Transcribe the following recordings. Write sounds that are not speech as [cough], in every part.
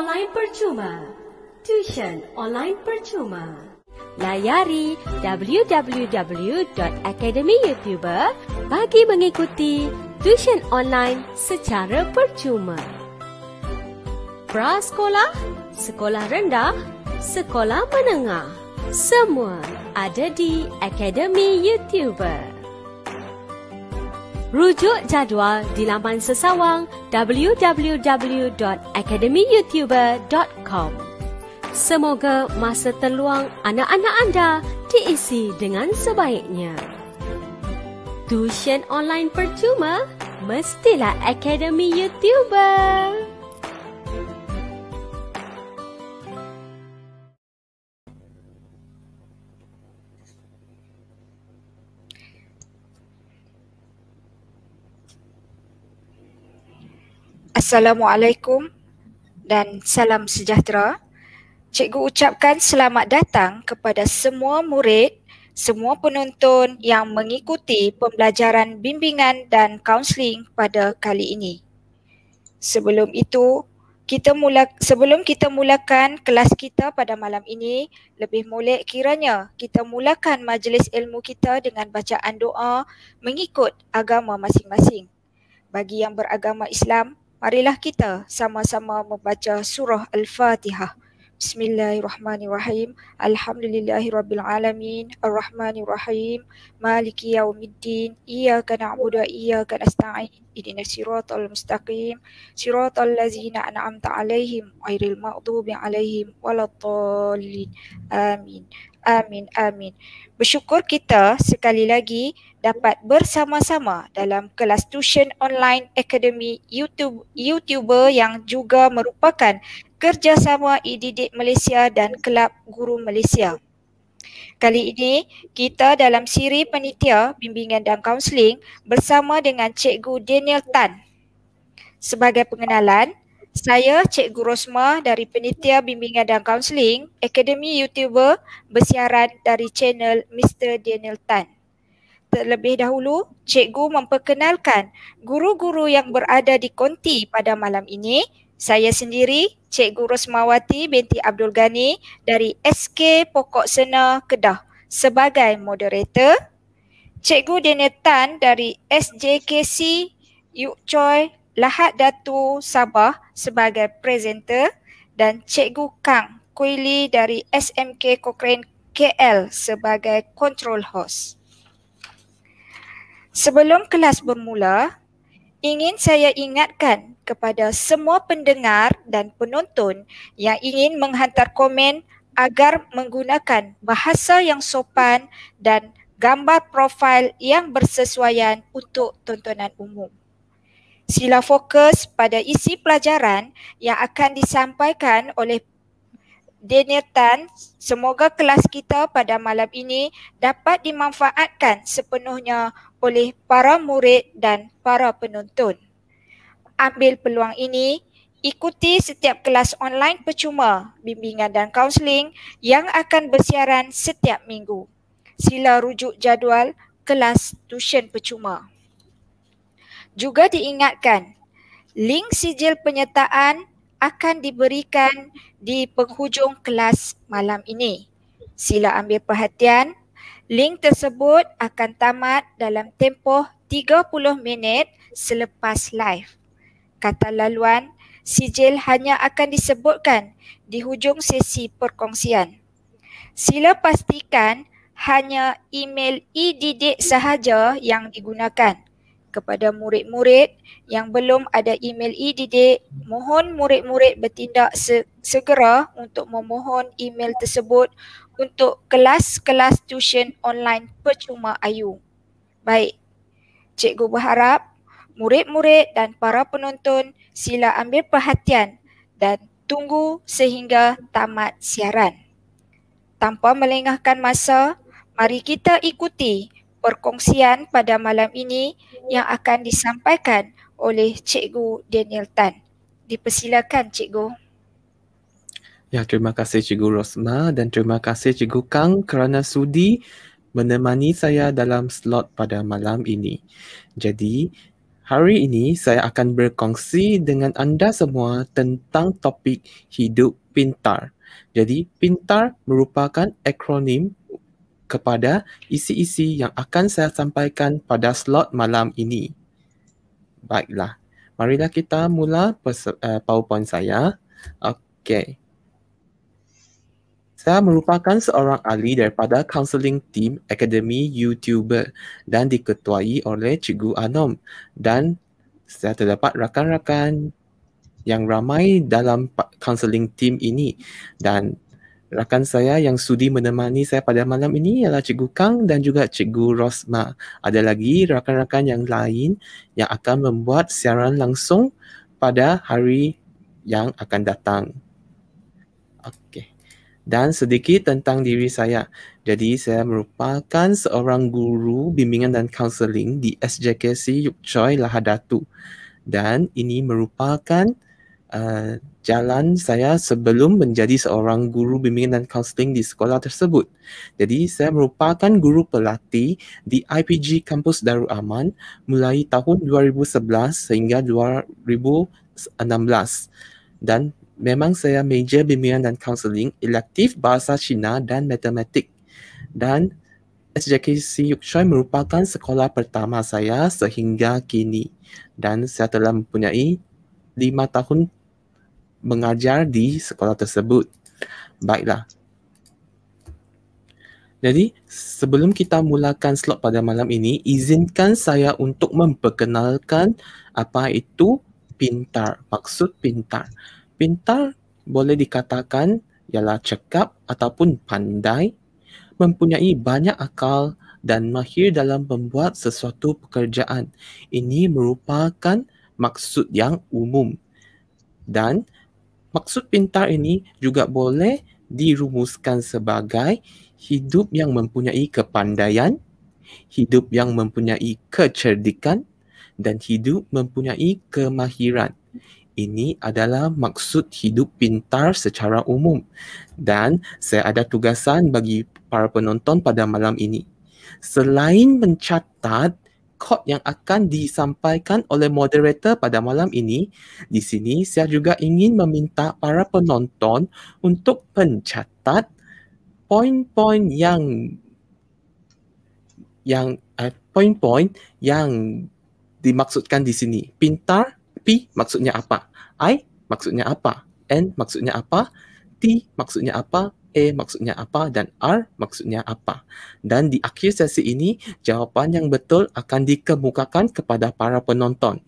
online percuma. Tuition online percuma. Layari www.academyyoutuber bagi mengikuti tuition online secara percuma. Prasekolah, sekolah sekolah rendah, sekolah menengah. Semua ada di Academy YouTuber. Rujuk jadual di laman sesawang www.academyyoutuber.com Semoga masa terluang anak-anak anda diisi dengan sebaiknya. Tuisyen online percuma? Mestilah Academy Youtuber! Assalamualaikum dan salam sejahtera. Cikgu ucapkan selamat datang kepada semua murid, semua penonton yang mengikuti pembelajaran bimbingan dan kaunseling pada kali ini. Sebelum itu, kita mula sebelum kita mulakan kelas kita pada malam ini, lebih mulai kiranya kita mulakan majlis ilmu kita dengan bacaan doa mengikut agama masing-masing. Bagi yang beragama Islam, Marilah kita sama-sama membaca surah Al-Fatihah. Bismillahirrahmanirrahim. Alhamdulillahirrabbilalamin. Ar-Rahmanirrahim. Maliki yaumiddin. Iyaka na'budu wa iyaka nasta'in. Idina siratul mustaqim. Siratul lazina an'amta alaihim. Airil ma'dubi alaihim. Waladhalin. Amin. Amin, amin. Bersyukur kita sekali lagi dapat bersama-sama dalam kelas tuition online Academy YouTube YouTuber yang juga merupakan kerjasama Ididik Malaysia dan Kelab Guru Malaysia. Kali ini kita dalam siri penitia bimbingan dan kaunseling bersama dengan Cikgu Daniel Tan. Sebagai pengenalan, saya Cikgu Rosma dari Penitia Bimbingan dan Kaunseling, Akademi YouTuber bersiaran dari channel Mr. Daniel Tan. Terlebih dahulu, Cikgu memperkenalkan guru-guru yang berada di konti pada malam ini. Saya sendiri, Cik Cikgu Rosmawati binti Abdul Ghani dari SK Pokok Sena Kedah sebagai moderator. Cikgu Daniel Tan dari SJKC Yuk Choi Lahat Datu Sabah sebagai presenter dan Cikgu Kang Kuili dari SMK Cochrane KL sebagai control host. Sebelum kelas bermula, ingin saya ingatkan kepada semua pendengar dan penonton yang ingin menghantar komen agar menggunakan bahasa yang sopan dan gambar profil yang bersesuaian untuk tontonan umum sila fokus pada isi pelajaran yang akan disampaikan oleh Daniel Tan. Semoga kelas kita pada malam ini dapat dimanfaatkan sepenuhnya oleh para murid dan para penonton. Ambil peluang ini, ikuti setiap kelas online percuma bimbingan dan kaunseling yang akan bersiaran setiap minggu. Sila rujuk jadual kelas tuition percuma juga diingatkan link sijil penyertaan akan diberikan di penghujung kelas malam ini. Sila ambil perhatian, link tersebut akan tamat dalam tempoh 30 minit selepas live. Kata laluan, sijil hanya akan disebutkan di hujung sesi perkongsian. Sila pastikan hanya email e-didik sahaja yang digunakan kepada murid-murid yang belum ada email e-didik, mohon murid-murid bertindak segera untuk memohon email tersebut untuk kelas-kelas tuition online percuma Ayu. Baik, cikgu berharap murid-murid dan para penonton sila ambil perhatian dan tunggu sehingga tamat siaran. Tanpa melengahkan masa, mari kita ikuti perkongsian pada malam ini yang akan disampaikan oleh Cikgu Daniel Tan. Dipersilakan Cikgu. Ya, terima kasih Cikgu Rosma dan terima kasih Cikgu Kang kerana sudi menemani saya dalam slot pada malam ini. Jadi, hari ini saya akan berkongsi dengan anda semua tentang topik hidup pintar. Jadi, pintar merupakan akronim kepada isi-isi yang akan saya sampaikan pada slot malam ini. Baiklah, marilah kita mula eh, PowerPoint saya. Okey. Saya merupakan seorang ahli daripada counselling team Akademi YouTuber dan diketuai oleh Cikgu Anom dan saya terdapat rakan-rakan yang ramai dalam counselling team ini dan rakan saya yang sudi menemani saya pada malam ini ialah Cikgu Kang dan juga Cikgu Rosma. Ada lagi rakan-rakan yang lain yang akan membuat siaran langsung pada hari yang akan datang. Okey. Dan sedikit tentang diri saya. Jadi saya merupakan seorang guru bimbingan dan kaunseling di SJKC Yuk Choi Lahadatu. Dan ini merupakan uh, jalan saya sebelum menjadi seorang guru bimbingan dan counseling di sekolah tersebut. Jadi saya merupakan guru pelatih di IPG Kampus Darul Aman mulai tahun 2011 sehingga 2016. Dan memang saya major bimbingan dan counseling elektif Bahasa Cina dan Matematik. Dan SJKC Yuk Choy merupakan sekolah pertama saya sehingga kini. Dan saya telah mempunyai lima tahun mengajar di sekolah tersebut. Baiklah. Jadi, sebelum kita mulakan slot pada malam ini, izinkan saya untuk memperkenalkan apa itu pintar. Maksud pintar. Pintar boleh dikatakan ialah cekap ataupun pandai, mempunyai banyak akal dan mahir dalam membuat sesuatu pekerjaan. Ini merupakan maksud yang umum. Dan Maksud pintar ini juga boleh dirumuskan sebagai hidup yang mempunyai kepandaian, hidup yang mempunyai kecerdikan dan hidup mempunyai kemahiran. Ini adalah maksud hidup pintar secara umum. Dan saya ada tugasan bagi para penonton pada malam ini. Selain mencatat record yang akan disampaikan oleh moderator pada malam ini. Di sini, saya juga ingin meminta para penonton untuk pencatat poin-poin yang yang eh, poin-poin yang dimaksudkan di sini. Pintar, P maksudnya apa? I maksudnya apa? N maksudnya apa? T maksudnya apa? A maksudnya apa dan R maksudnya apa. Dan di akhir sesi ini, jawapan yang betul akan dikemukakan kepada para penonton.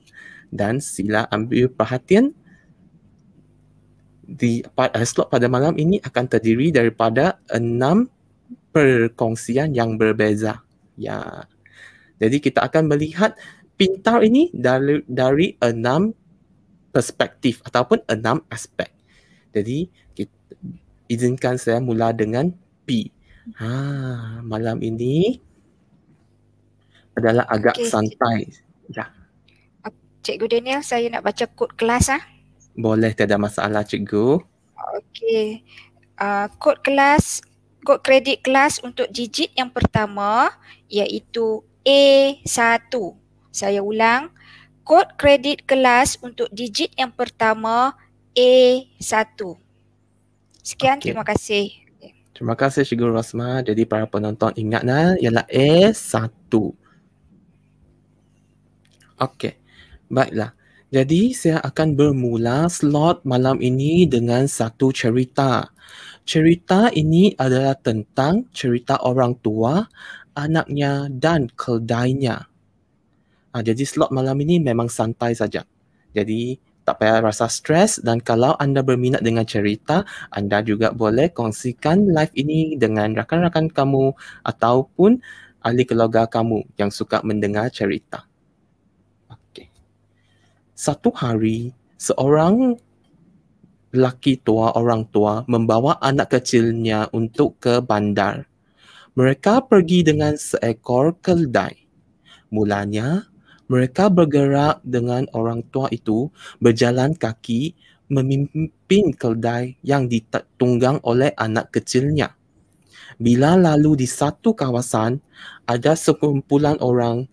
Dan sila ambil perhatian di uh, slot pada malam ini akan terdiri daripada enam perkongsian yang berbeza. Ya. Jadi kita akan melihat pintar ini dari dari enam perspektif ataupun enam aspek. Jadi izinkan saya mula dengan P. Ha, malam ini adalah agak okay. santai. Ya. Cikgu Daniel, saya nak baca kod kelas ah. Boleh, tiada masalah cikgu. Okey. Uh, ah, kod kelas, kod kredit kelas untuk digit yang pertama iaitu A1. Saya ulang. Kod kredit kelas untuk digit yang pertama A1. Uh, Sekian, okay. terima kasih. Terima kasih Cikgu Rosma. Jadi para penonton ingatlah ialah A1. Okey, baiklah. Jadi saya akan bermula slot malam ini dengan satu cerita. Cerita ini adalah tentang cerita orang tua, anaknya dan keldainya. Ha, jadi slot malam ini memang santai saja. Jadi tak payah rasa stres dan kalau anda berminat dengan cerita, anda juga boleh kongsikan live ini dengan rakan-rakan kamu ataupun ahli keluarga kamu yang suka mendengar cerita. Okay. Satu hari, seorang lelaki tua orang tua membawa anak kecilnya untuk ke bandar. Mereka pergi dengan seekor keldai. Mulanya, mereka bergerak dengan orang tua itu berjalan kaki memimpin keldai yang ditunggang oleh anak kecilnya. Bila lalu di satu kawasan, ada sekumpulan orang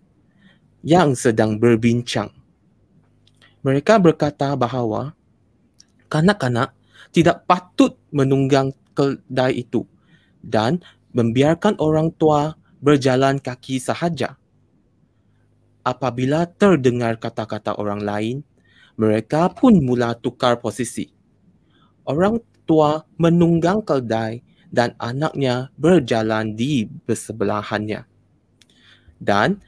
yang sedang berbincang. Mereka berkata bahawa kanak-kanak tidak patut menunggang keldai itu dan membiarkan orang tua berjalan kaki sahaja apabila terdengar kata-kata orang lain, mereka pun mula tukar posisi. Orang tua menunggang keldai dan anaknya berjalan di bersebelahannya. Dan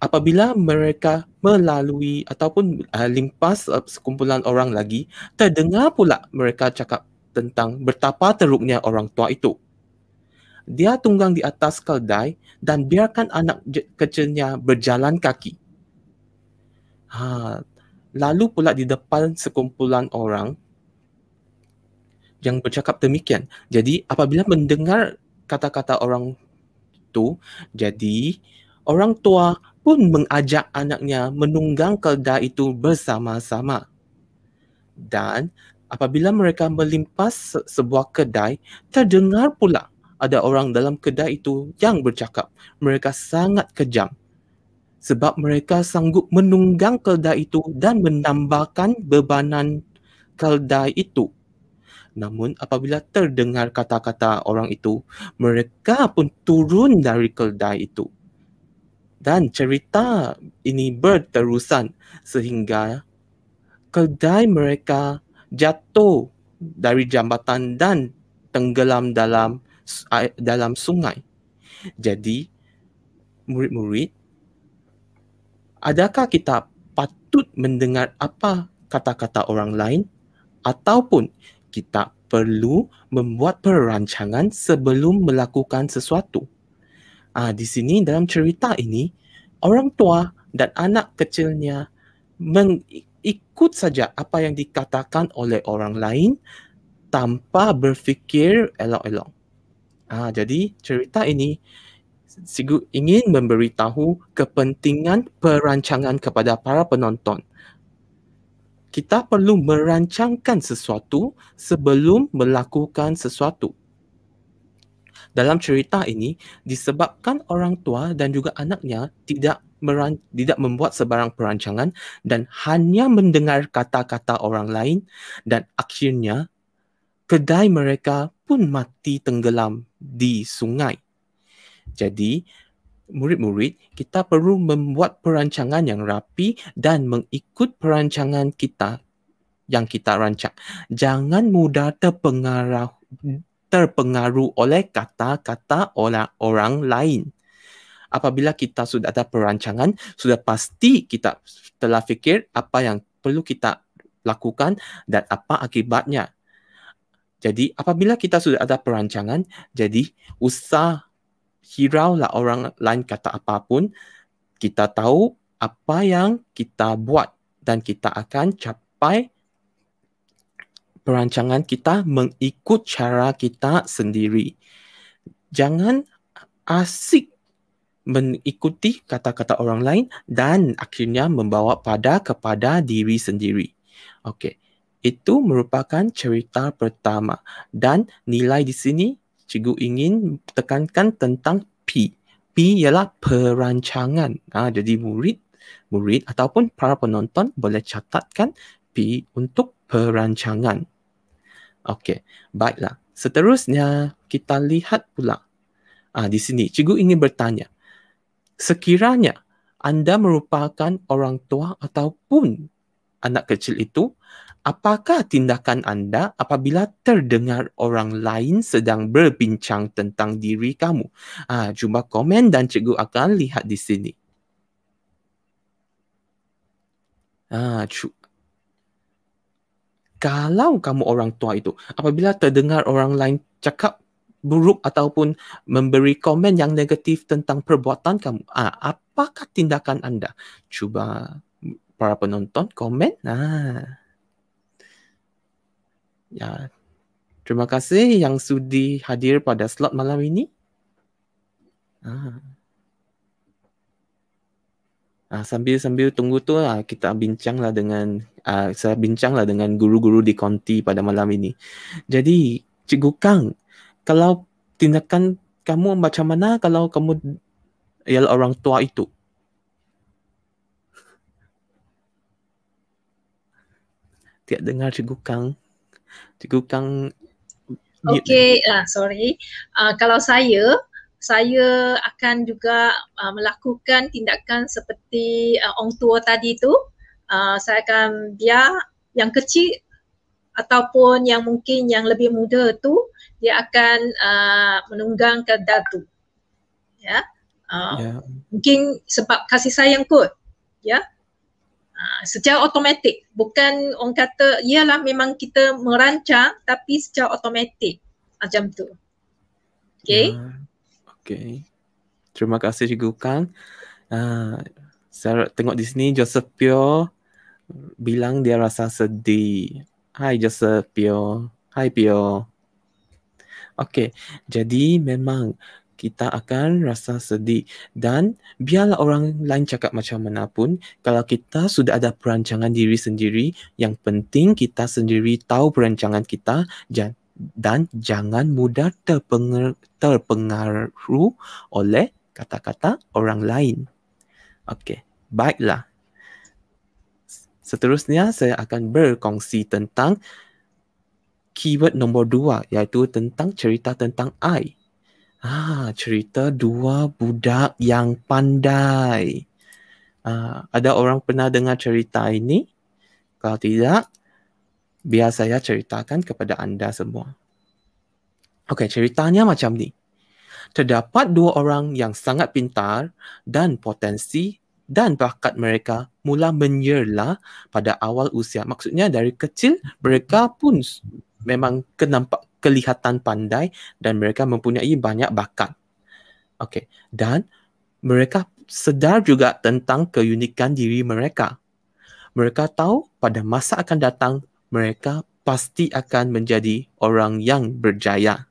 apabila mereka melalui ataupun uh, limpas uh, sekumpulan orang lagi, terdengar pula mereka cakap tentang betapa teruknya orang tua itu dia tunggang di atas keldai dan biarkan anak kecilnya berjalan kaki. Ha, lalu pula di depan sekumpulan orang yang bercakap demikian. Jadi apabila mendengar kata-kata orang tu, jadi orang tua pun mengajak anaknya menunggang keldai itu bersama-sama. Dan apabila mereka melimpas sebuah kedai, terdengar pula ada orang dalam kedai itu yang bercakap. Mereka sangat kejam sebab mereka sanggup menunggang kedai itu dan menambahkan bebanan kedai itu. Namun apabila terdengar kata-kata orang itu, mereka pun turun dari kedai itu. Dan cerita ini berterusan sehingga kedai mereka jatuh dari jambatan dan tenggelam dalam dalam sungai. Jadi murid-murid adakah kita patut mendengar apa kata-kata orang lain ataupun kita perlu membuat perancangan sebelum melakukan sesuatu? Ah di sini dalam cerita ini orang tua dan anak kecilnya mengikut saja apa yang dikatakan oleh orang lain tanpa berfikir elok-elok. Ha, jadi cerita ini Sigu ingin memberitahu kepentingan perancangan kepada para penonton. Kita perlu merancangkan sesuatu sebelum melakukan sesuatu. Dalam cerita ini, disebabkan orang tua dan juga anaknya tidak meran- tidak membuat sebarang perancangan dan hanya mendengar kata-kata orang lain dan akhirnya kedai mereka pun mati tenggelam di sungai. Jadi, murid-murid, kita perlu membuat perancangan yang rapi dan mengikut perancangan kita yang kita rancang. Jangan mudah terpengaruh terpengaruh oleh kata-kata orang lain. Apabila kita sudah ada perancangan, sudah pasti kita telah fikir apa yang perlu kita lakukan dan apa akibatnya. Jadi apabila kita sudah ada perancangan, jadi usah hirau lah orang lain kata apa pun, kita tahu apa yang kita buat dan kita akan capai perancangan kita mengikut cara kita sendiri. Jangan asik mengikuti kata-kata orang lain dan akhirnya membawa pada kepada diri sendiri. Okey itu merupakan cerita pertama dan nilai di sini cikgu ingin tekankan tentang P. P ialah perancangan. Ha, jadi murid, murid ataupun para penonton boleh catatkan P untuk perancangan. Okey, baiklah. Seterusnya kita lihat pula ha, di sini. Cikgu ingin bertanya, sekiranya anda merupakan orang tua ataupun anak kecil itu, apakah tindakan anda apabila terdengar orang lain sedang berbincang tentang diri kamu? Ah, jumpa komen dan cikgu akan lihat di sini. Ah, cu- kalau kamu orang tua itu, apabila terdengar orang lain cakap buruk ataupun memberi komen yang negatif tentang perbuatan kamu, ah, apakah tindakan anda? Cuba para penonton komen. Ah. Ya. Terima kasih yang sudi hadir pada slot malam ini. Ah. sambil-sambil ah, tunggu tu lah kita bincang lah dengan ah, saya lah dengan guru-guru di konti pada malam ini. Jadi, Cikgu Kang, kalau tindakan kamu macam mana kalau kamu ialah orang tua itu? Tidak dengar Cikgu Kang. Cikgu Kang Okay, uh, ah, sorry. Uh, kalau saya, saya akan juga uh, melakukan tindakan seperti uh, orang tua tadi tu. Uh, saya akan dia yang kecil ataupun yang mungkin yang lebih muda tu dia akan uh, menunggang ke datu. Ya. Yeah? Uh, ya. yeah. Mungkin sebab kasih sayang kot. Ya. Yeah? Ha, secara otomatik, Bukan orang kata, ialah memang kita merancang tapi secara otomatik, ha, Macam tu. Okay? Uh, ya. okay. Terima kasih juga Kang. Uh, saya tengok di sini Joseph Pio bilang dia rasa sedih. Hi Joseph Pio. hi Pio. Okay, jadi memang kita akan rasa sedih dan biarlah orang lain cakap macam mana pun kalau kita sudah ada perancangan diri sendiri yang penting kita sendiri tahu perancangan kita dan dan jangan mudah terpengaruh oleh kata-kata orang lain. Okey, baiklah. Seterusnya saya akan berkongsi tentang keyword nombor dua iaitu tentang cerita tentang I. Ah, cerita dua budak yang pandai. Ah, ada orang pernah dengar cerita ini? Kalau tidak, biar saya ceritakan kepada anda semua. Okey, ceritanya macam ni. Terdapat dua orang yang sangat pintar dan potensi dan bakat mereka mula menyerlah pada awal usia. Maksudnya dari kecil mereka pun memang kenampak kelihatan pandai dan mereka mempunyai banyak bakat. Okey, dan mereka sedar juga tentang keunikan diri mereka. Mereka tahu pada masa akan datang mereka pasti akan menjadi orang yang berjaya.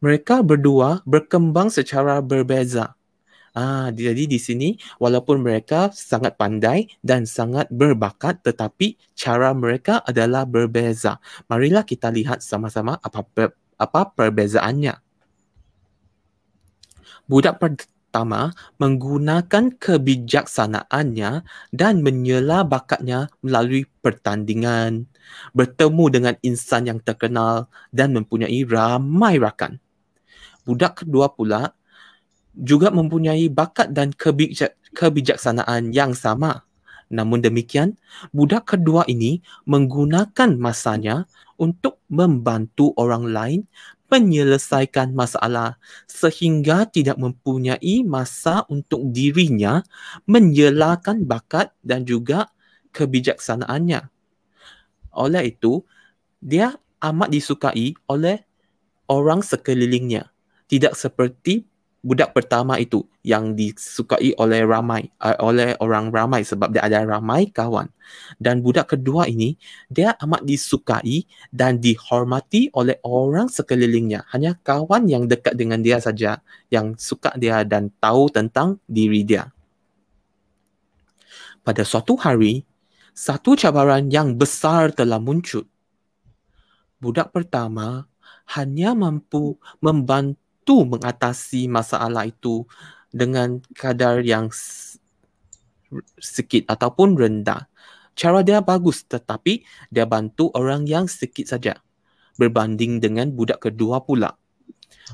Mereka berdua berkembang secara berbeza. Ah, jadi di sini walaupun mereka sangat pandai dan sangat berbakat tetapi cara mereka adalah berbeza. Marilah kita lihat sama-sama apa apa perbezaannya. Budak pertama menggunakan kebijaksanaannya dan menyela bakatnya melalui pertandingan, bertemu dengan insan yang terkenal dan mempunyai ramai rakan. Budak kedua pula juga mempunyai bakat dan kebijak- kebijaksanaan yang sama. Namun demikian, budak kedua ini menggunakan masanya untuk membantu orang lain menyelesaikan masalah sehingga tidak mempunyai masa untuk dirinya menyelakan bakat dan juga kebijaksanaannya. Oleh itu, dia amat disukai oleh orang sekelilingnya. Tidak seperti budak pertama itu yang disukai oleh ramai uh, oleh orang ramai sebab dia ada ramai kawan dan budak kedua ini dia amat disukai dan dihormati oleh orang sekelilingnya hanya kawan yang dekat dengan dia saja yang suka dia dan tahu tentang diri dia pada suatu hari satu cabaran yang besar telah muncul budak pertama hanya mampu membantu bantu mengatasi masalah itu dengan kadar yang sikit ataupun rendah. Cara dia bagus tetapi dia bantu orang yang sikit saja berbanding dengan budak kedua pula.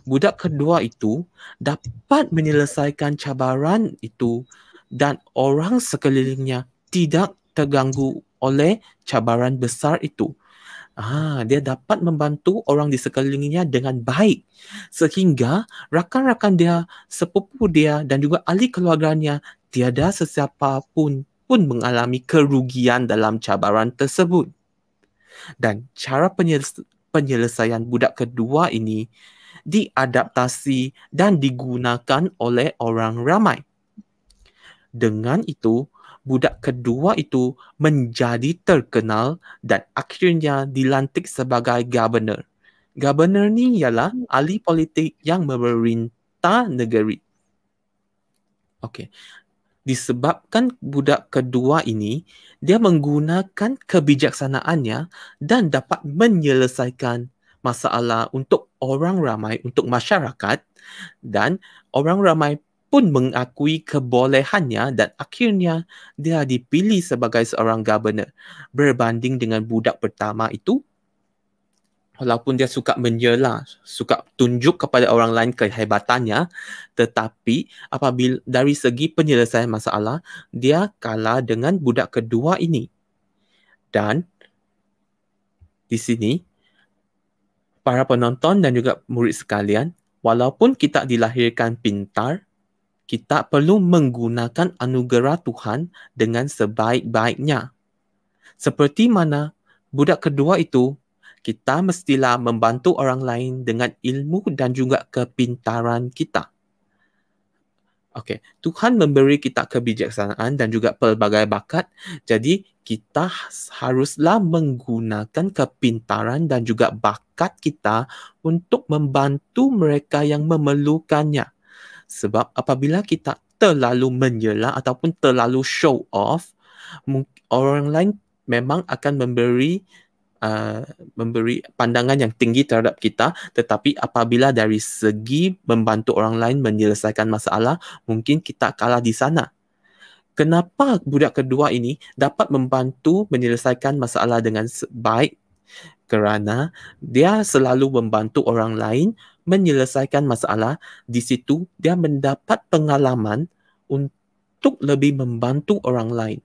Budak kedua itu dapat menyelesaikan cabaran itu dan orang sekelilingnya tidak terganggu oleh cabaran besar itu. Ah, dia dapat membantu orang di sekelilingnya dengan baik sehingga rakan-rakan dia, sepupu dia dan juga ahli keluarganya tiada sesiapa pun pun mengalami kerugian dalam cabaran tersebut. Dan cara penyelesaian budak kedua ini diadaptasi dan digunakan oleh orang ramai. Dengan itu, budak kedua itu menjadi terkenal dan akhirnya dilantik sebagai governor. Governor ni ialah hmm. ahli politik yang memerintah negeri. Okey. Disebabkan budak kedua ini, dia menggunakan kebijaksanaannya dan dapat menyelesaikan masalah untuk orang ramai, untuk masyarakat dan orang ramai pun mengakui kebolehannya dan akhirnya dia dipilih sebagai seorang governor berbanding dengan budak pertama itu walaupun dia suka menyela suka tunjuk kepada orang lain kehebatannya tetapi apabila dari segi penyelesaian masalah dia kalah dengan budak kedua ini dan di sini para penonton dan juga murid sekalian walaupun kita dilahirkan pintar kita perlu menggunakan anugerah Tuhan dengan sebaik-baiknya. Seperti mana budak kedua itu, kita mestilah membantu orang lain dengan ilmu dan juga kepintaran kita. Okey, Tuhan memberi kita kebijaksanaan dan juga pelbagai bakat. Jadi, kita haruslah menggunakan kepintaran dan juga bakat kita untuk membantu mereka yang memerlukannya sebab apabila kita terlalu menyelah ataupun terlalu show off orang lain memang akan memberi uh, memberi pandangan yang tinggi terhadap kita tetapi apabila dari segi membantu orang lain menyelesaikan masalah mungkin kita kalah di sana kenapa budak kedua ini dapat membantu menyelesaikan masalah dengan baik kerana dia selalu membantu orang lain menyelesaikan masalah di situ dia mendapat pengalaman untuk lebih membantu orang lain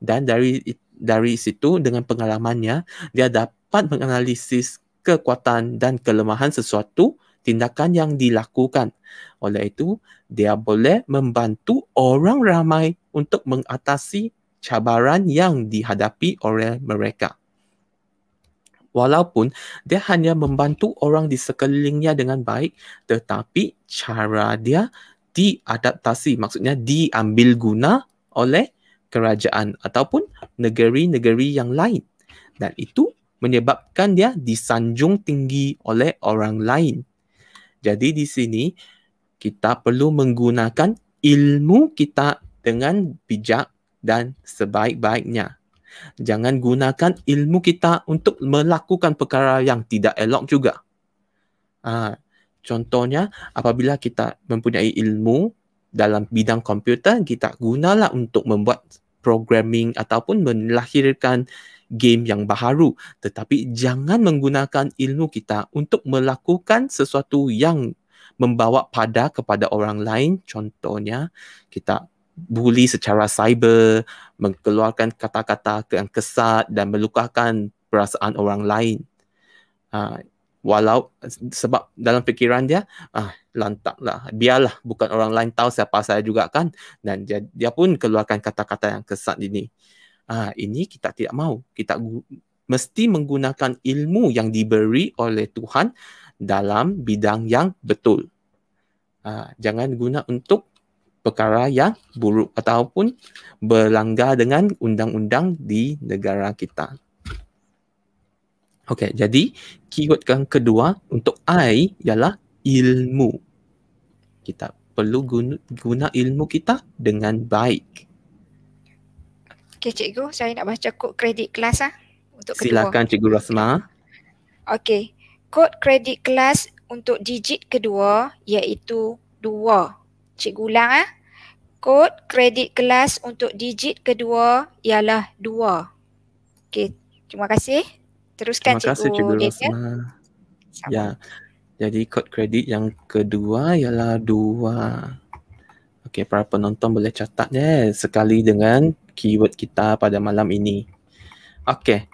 dan dari dari situ dengan pengalamannya dia dapat menganalisis kekuatan dan kelemahan sesuatu tindakan yang dilakukan oleh itu dia boleh membantu orang ramai untuk mengatasi cabaran yang dihadapi oleh mereka walaupun dia hanya membantu orang di sekelilingnya dengan baik tetapi cara dia diadaptasi maksudnya diambil guna oleh kerajaan ataupun negeri-negeri yang lain dan itu menyebabkan dia disanjung tinggi oleh orang lain. Jadi di sini kita perlu menggunakan ilmu kita dengan bijak dan sebaik-baiknya. Jangan gunakan ilmu kita untuk melakukan perkara yang tidak elok juga. Ha, contohnya, apabila kita mempunyai ilmu dalam bidang komputer, kita gunalah untuk membuat programming ataupun melahirkan game yang baharu. Tetapi jangan menggunakan ilmu kita untuk melakukan sesuatu yang membawa pada kepada orang lain. Contohnya, kita bully secara cyber, mengeluarkan kata-kata yang kesat dan melukakan perasaan orang lain. Uh, walau sebab dalam fikiran dia, ah, lantaklah, biarlah bukan orang lain tahu siapa saya juga kan. Dan dia, dia pun keluarkan kata-kata yang kesat ini. Ah, ini kita tidak mahu. Kita mesti menggunakan ilmu yang diberi oleh Tuhan dalam bidang yang betul. Ah, jangan guna untuk perkara yang buruk ataupun berlanggar dengan undang-undang di negara kita. Okey, jadi keyword yang kedua untuk I ialah ilmu. Kita perlu guna, guna ilmu kita dengan baik. Okey, cikgu, saya nak baca kod kredit kelas ah untuk kedua. Silakan cikgu Rasma. Okey, kod kredit kelas untuk digit kedua iaitu 2. Cikgu ulang eh. Kod kredit kelas untuk digit kedua ialah 2. Okey, terima kasih. Teruskan terima kasih, Cikgu, Cikgu ya. ya. Jadi kod kredit yang kedua ialah 2. Okey, para penonton boleh catat ya eh, sekali dengan keyword kita pada malam ini. Okey.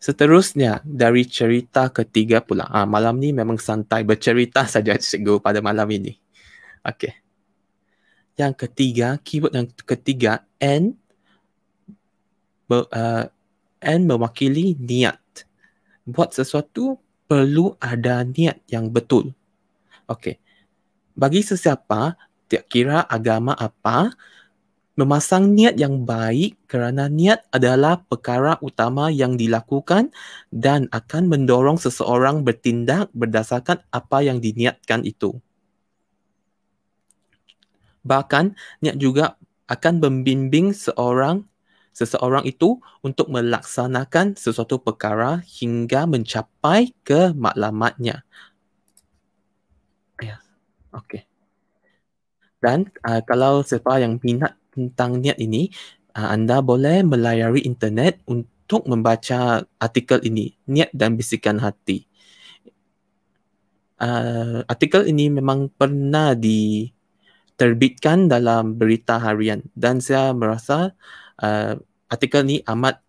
Seterusnya dari cerita ketiga pula. Ah, malam ni memang santai bercerita [laughs] saja cikgu pada malam ini. Okey. Yang ketiga, keyword yang ketiga, N ber, uh, N mewakili niat. Buat sesuatu perlu ada niat yang betul. Okey. Bagi sesiapa, tak kira agama apa, memasang niat yang baik kerana niat adalah perkara utama yang dilakukan dan akan mendorong seseorang bertindak berdasarkan apa yang diniatkan itu. Bahkan niat juga akan membimbing seorang seseorang itu untuk melaksanakan sesuatu perkara hingga mencapai ke maklamatnya. Ya. Yeah. Okey. Dan uh, kalau siapa yang minat tentang niat ini, uh, anda boleh melayari internet untuk membaca artikel ini, Niat dan Bisikan Hati. Uh, artikel ini memang pernah di terbitkan dalam berita harian dan saya merasa uh, artikel ni amat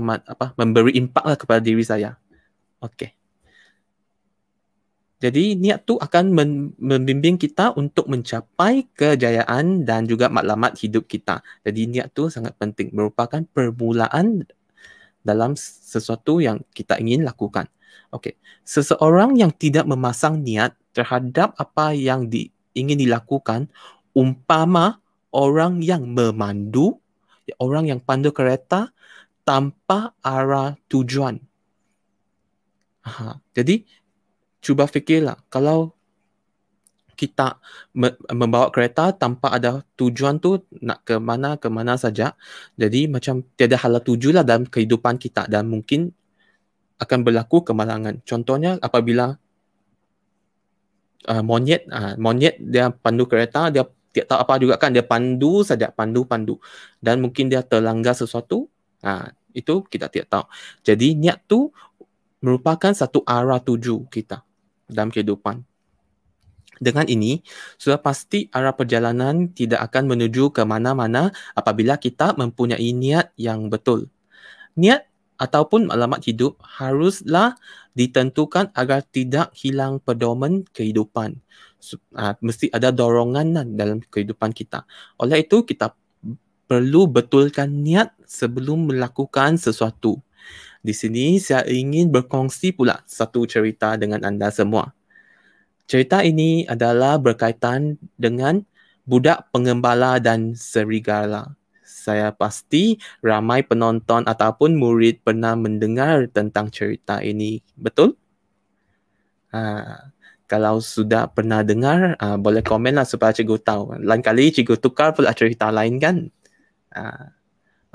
amat apa memberi impak lah kepada diri saya. Okey. Jadi niat tu akan membimbing kita untuk mencapai kejayaan dan juga matlamat hidup kita. Jadi niat tu sangat penting merupakan permulaan dalam sesuatu yang kita ingin lakukan. Okey. Seseorang yang tidak memasang niat terhadap apa yang di, ingin dilakukan umpama orang yang memandu, orang yang pandu kereta tanpa arah tujuan. Aha. Jadi, cuba fikirlah kalau kita membawa kereta tanpa ada tujuan tu nak ke mana ke mana saja. Jadi macam tiada hala tuju lah dalam kehidupan kita dan mungkin akan berlaku kemalangan. Contohnya apabila uh, monyet uh, monyet dia pandu kereta dia tak tahu apa juga kan dia pandu saja pandu pandu dan mungkin dia terlanggar sesuatu uh, itu kita tidak tahu jadi niat tu merupakan satu arah tuju kita dalam kehidupan dengan ini sudah pasti arah perjalanan tidak akan menuju ke mana-mana apabila kita mempunyai niat yang betul niat ataupun maklumat hidup haruslah ditentukan agar tidak hilang pedoman kehidupan. Uh, mesti ada dorongan kan, dalam kehidupan kita. Oleh itu, kita perlu betulkan niat sebelum melakukan sesuatu. Di sini, saya ingin berkongsi pula satu cerita dengan anda semua. Cerita ini adalah berkaitan dengan budak pengembala dan serigala saya pasti ramai penonton ataupun murid pernah mendengar tentang cerita ini. Betul? Uh, kalau sudah pernah dengar, uh, boleh komen lah supaya cikgu tahu. Lain kali cikgu tukar pula cerita lain kan? Uh,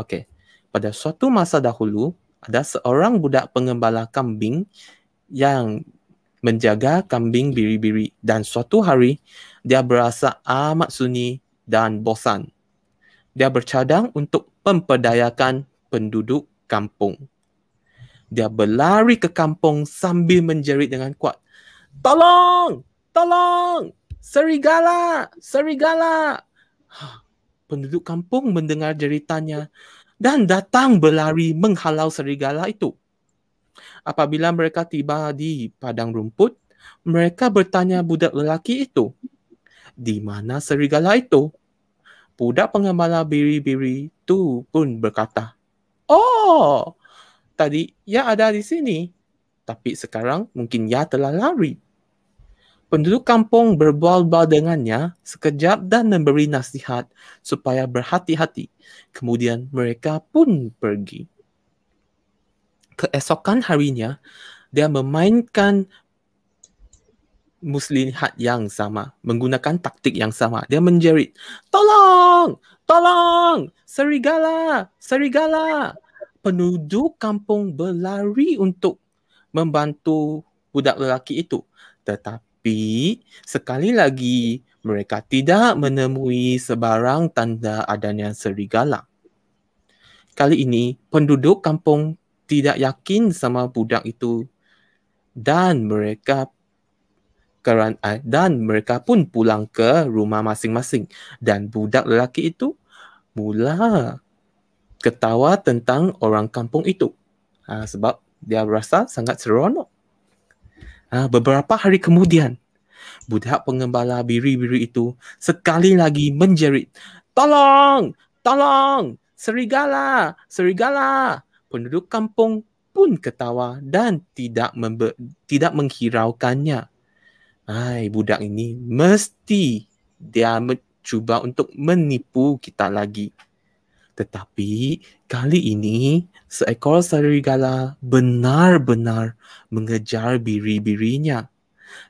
okay. Pada suatu masa dahulu, ada seorang budak pengembala kambing yang menjaga kambing biri-biri dan suatu hari dia berasa amat sunyi dan bosan dia bercadang untuk pemperdayakan penduduk kampung. Dia berlari ke kampung sambil menjerit dengan kuat. Tolong! Tolong! Serigala! Serigala! Ha, penduduk kampung mendengar jeritannya dan datang berlari menghalau serigala itu. Apabila mereka tiba di padang rumput, mereka bertanya budak lelaki itu, di mana serigala itu? budak pengembala biri-biri tu pun berkata, Oh, tadi ya ada di sini. Tapi sekarang mungkin ia telah lari. Penduduk kampung berbual-bual dengannya sekejap dan memberi nasihat supaya berhati-hati. Kemudian mereka pun pergi. Keesokan harinya, dia memainkan muslihat yang sama menggunakan taktik yang sama dia menjerit tolong tolong serigala serigala penduduk kampung berlari untuk membantu budak lelaki itu tetapi sekali lagi mereka tidak menemui sebarang tanda adanya serigala kali ini penduduk kampung tidak yakin sama budak itu dan mereka kerana eh, dan mereka pun pulang ke rumah masing-masing dan budak lelaki itu mula ketawa tentang orang kampung itu ha, sebab dia rasa sangat seronok. Ha, beberapa hari kemudian budak pengembala biri-biri itu sekali lagi menjerit tolong tolong serigala serigala penduduk kampung pun ketawa dan tidak tidak menghiraukannya Hai, budak ini mesti dia mencuba untuk menipu kita lagi. Tetapi kali ini seekor serigala benar-benar mengejar biri-birinya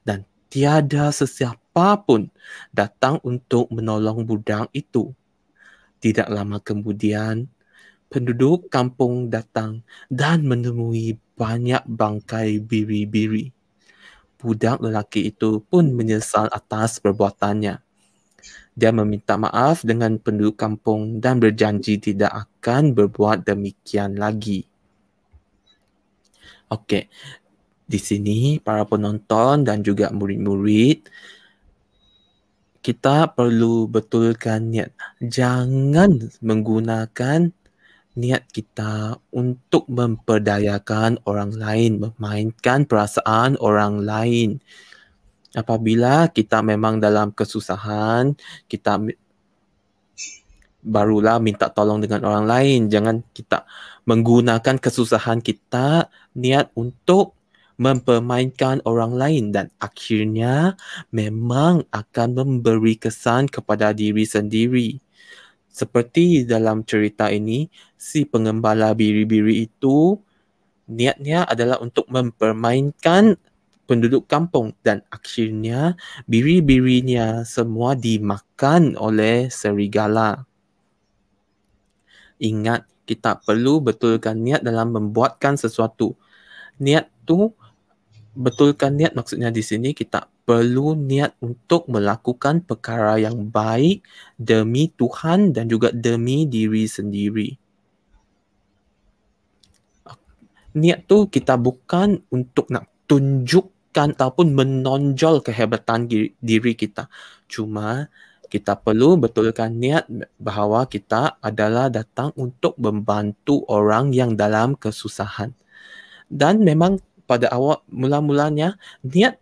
dan tiada sesiapa pun datang untuk menolong budak itu. Tidak lama kemudian, penduduk kampung datang dan menemui banyak bangkai biri-biri budak lelaki itu pun menyesal atas perbuatannya. Dia meminta maaf dengan penduduk kampung dan berjanji tidak akan berbuat demikian lagi. Okey, di sini para penonton dan juga murid-murid, kita perlu betulkan niat. Jangan menggunakan niat kita untuk memperdayakan orang lain, memainkan perasaan orang lain. Apabila kita memang dalam kesusahan, kita barulah minta tolong dengan orang lain. Jangan kita menggunakan kesusahan kita niat untuk mempermainkan orang lain dan akhirnya memang akan memberi kesan kepada diri sendiri. Seperti dalam cerita ini, si pengembala biri-biri itu niatnya adalah untuk mempermainkan penduduk kampung dan akhirnya biri-birinya semua dimakan oleh serigala. Ingat, kita perlu betulkan niat dalam membuatkan sesuatu. Niat tu betulkan niat maksudnya di sini kita perlu niat untuk melakukan perkara yang baik demi Tuhan dan juga demi diri sendiri. Niat tu kita bukan untuk nak tunjukkan ataupun menonjol kehebatan diri kita. Cuma kita perlu betulkan niat bahawa kita adalah datang untuk membantu orang yang dalam kesusahan. Dan memang pada awak mula-mulanya niat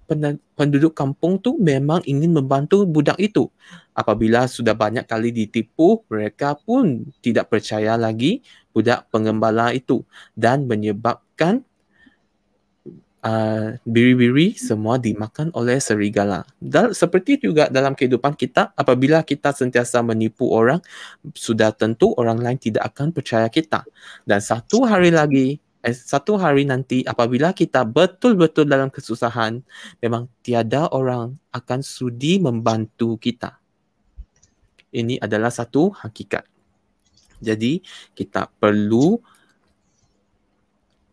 penduduk kampung tu memang ingin membantu budak itu. Apabila sudah banyak kali ditipu, mereka pun tidak percaya lagi budak pengembala itu dan menyebabkan uh, biri-biri uh, semua dimakan oleh serigala. Dan seperti juga dalam kehidupan kita, apabila kita sentiasa menipu orang, sudah tentu orang lain tidak akan percaya kita. Dan satu hari lagi, Eh, satu hari nanti apabila kita betul-betul dalam kesusahan, memang tiada orang akan sudi membantu kita. Ini adalah satu hakikat. Jadi kita perlu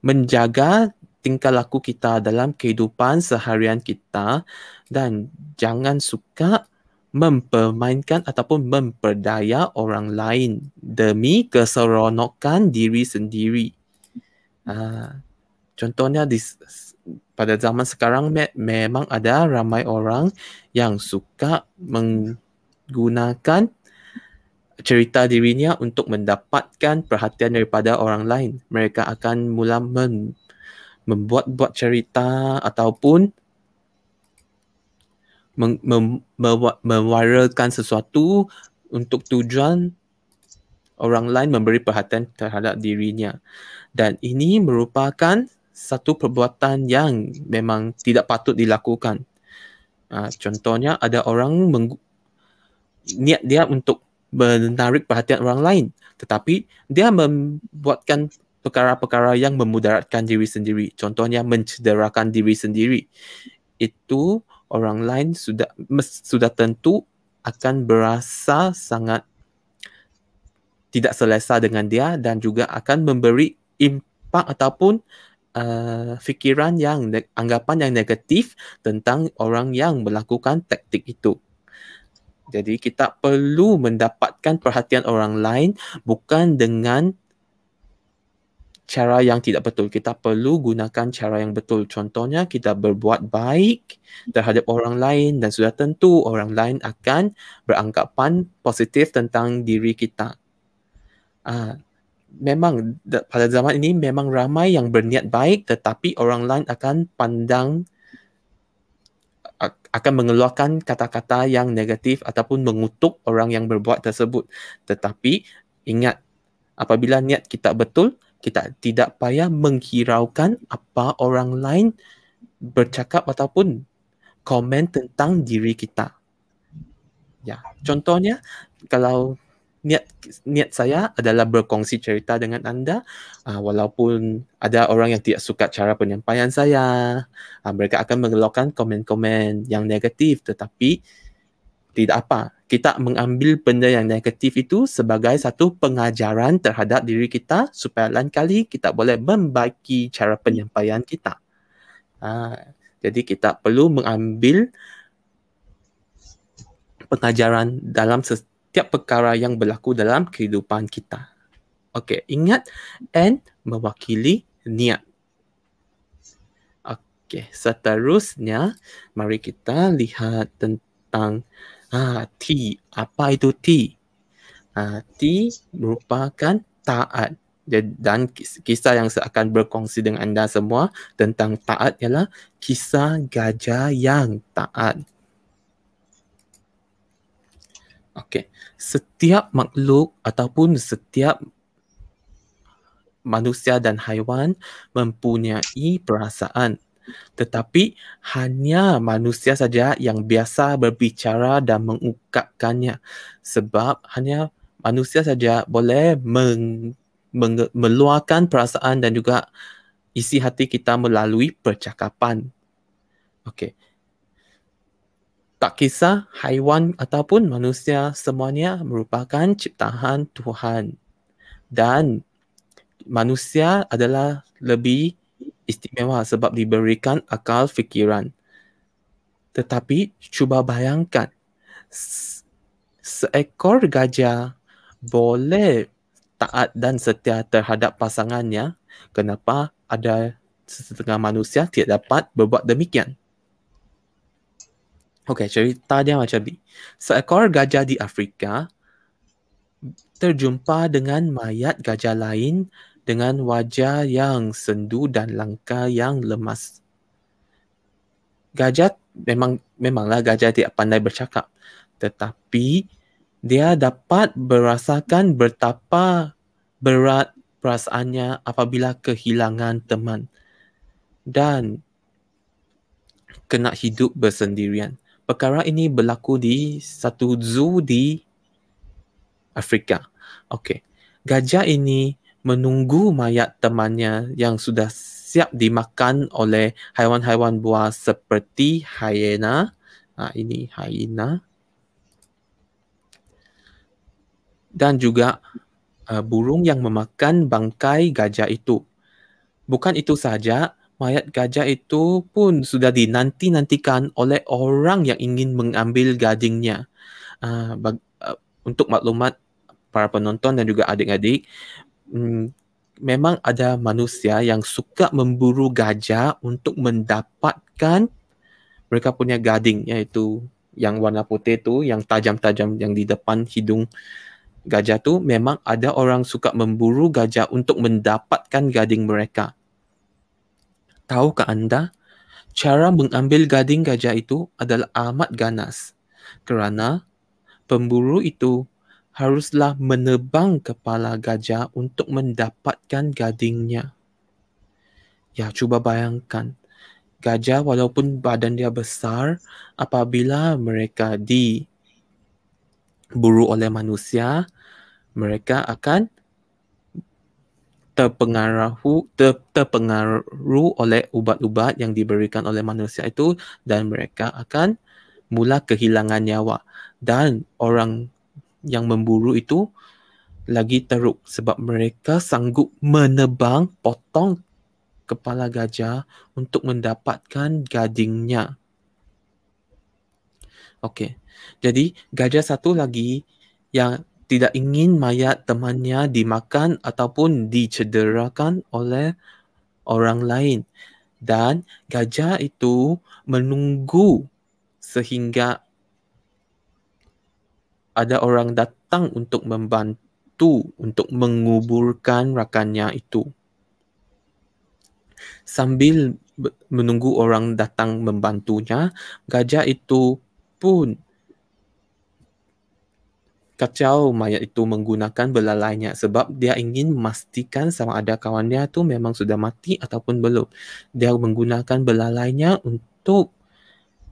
menjaga tingkah laku kita dalam kehidupan seharian kita dan jangan suka mempermainkan ataupun memperdaya orang lain demi keseronokan diri sendiri. Ah, contohnya di pada zaman sekarang me, memang ada ramai orang yang suka menggunakan cerita dirinya untuk mendapatkan perhatian daripada orang lain. Mereka akan mula men, membuat-buat cerita ataupun mewiralkan sesuatu untuk tujuan orang lain memberi perhatian terhadap dirinya dan ini merupakan satu perbuatan yang memang tidak patut dilakukan. Uh, contohnya ada orang meng- niat dia untuk menarik perhatian orang lain tetapi dia membuatkan perkara-perkara yang memudaratkan diri sendiri. Contohnya mencederakan diri sendiri. Itu orang lain sudah sudah tentu akan berasa sangat tidak selesa dengan dia dan juga akan memberi impak ataupun Uh, fikiran yang anggapan yang negatif tentang orang yang melakukan taktik itu. Jadi kita perlu mendapatkan perhatian orang lain bukan dengan cara yang tidak betul. Kita perlu gunakan cara yang betul. Contohnya kita berbuat baik terhadap orang lain dan sudah tentu orang lain akan beranggapan positif tentang diri kita. Uh, memang pada zaman ini memang ramai yang berniat baik tetapi orang lain akan pandang akan mengeluarkan kata-kata yang negatif ataupun mengutuk orang yang berbuat tersebut tetapi ingat apabila niat kita betul kita tidak payah menghiraukan apa orang lain bercakap ataupun komen tentang diri kita ya contohnya kalau niat niat saya adalah berkongsi cerita dengan anda uh, walaupun ada orang yang tidak suka cara penyampaian saya uh, mereka akan mengeluarkan komen-komen yang negatif tetapi tidak apa kita mengambil benda yang negatif itu sebagai satu pengajaran terhadap diri kita supaya lain kali kita boleh membaiki cara penyampaian kita uh, jadi kita perlu mengambil pengajaran dalam se- setiap perkara yang berlaku dalam kehidupan kita. Okey, ingat N mewakili niat. Okey, seterusnya mari kita lihat tentang ah, T. Apa itu T? Ah, T merupakan taat. Dan kisah yang saya akan berkongsi dengan anda semua tentang taat ialah kisah gajah yang taat. Okay. Setiap makhluk ataupun setiap manusia dan haiwan mempunyai perasaan. Tetapi hanya manusia saja yang biasa berbicara dan mengungkapkannya. Sebab hanya manusia saja boleh meng, meng, meluarkan perasaan dan juga isi hati kita melalui percakapan. Okey. Tak kisah haiwan ataupun manusia semuanya merupakan ciptaan Tuhan. Dan manusia adalah lebih istimewa sebab diberikan akal fikiran. Tetapi cuba bayangkan seekor gajah boleh taat dan setia terhadap pasangannya kenapa ada setengah manusia tidak dapat berbuat demikian Okay, cerita dia macam ni. Seekor gajah di Afrika terjumpa dengan mayat gajah lain dengan wajah yang sendu dan langkah yang lemas. Gajah memang memanglah gajah tidak pandai bercakap. Tetapi dia dapat merasakan betapa berat perasaannya apabila kehilangan teman dan kena hidup bersendirian perkara ini berlaku di satu zoo di Afrika. Okey. Gajah ini menunggu mayat temannya yang sudah siap dimakan oleh haiwan-haiwan buas seperti hyena. Ha, ini hyena. Dan juga uh, burung yang memakan bangkai gajah itu. Bukan itu sahaja, mayat gajah itu pun sudah dinanti-nantikan oleh orang yang ingin mengambil gadingnya. Uh, ah, uh, ah, untuk maklumat para penonton dan juga adik-adik, um, memang ada manusia yang suka memburu gajah untuk mendapatkan mereka punya gading iaitu yang warna putih tu yang tajam-tajam yang di depan hidung gajah tu memang ada orang suka memburu gajah untuk mendapatkan gading mereka Tahu ke anda cara mengambil gading gajah itu adalah amat ganas kerana pemburu itu haruslah menebang kepala gajah untuk mendapatkan gadingnya. Ya, cuba bayangkan. Gajah walaupun badan dia besar, apabila mereka diburu oleh manusia, mereka akan terpengaruh ter, terpengaruh oleh ubat-ubat yang diberikan oleh manusia itu dan mereka akan mula kehilangan nyawa dan orang yang memburu itu lagi teruk sebab mereka sanggup menebang potong kepala gajah untuk mendapatkan gadingnya. Okey. Jadi gajah satu lagi yang tidak ingin mayat temannya dimakan ataupun dicederakan oleh orang lain dan gajah itu menunggu sehingga ada orang datang untuk membantu untuk menguburkan rakannya itu sambil menunggu orang datang membantunya gajah itu pun kacau mayat itu menggunakan belalainya sebab dia ingin memastikan sama ada kawan dia tu memang sudah mati ataupun belum. Dia menggunakan belalainya untuk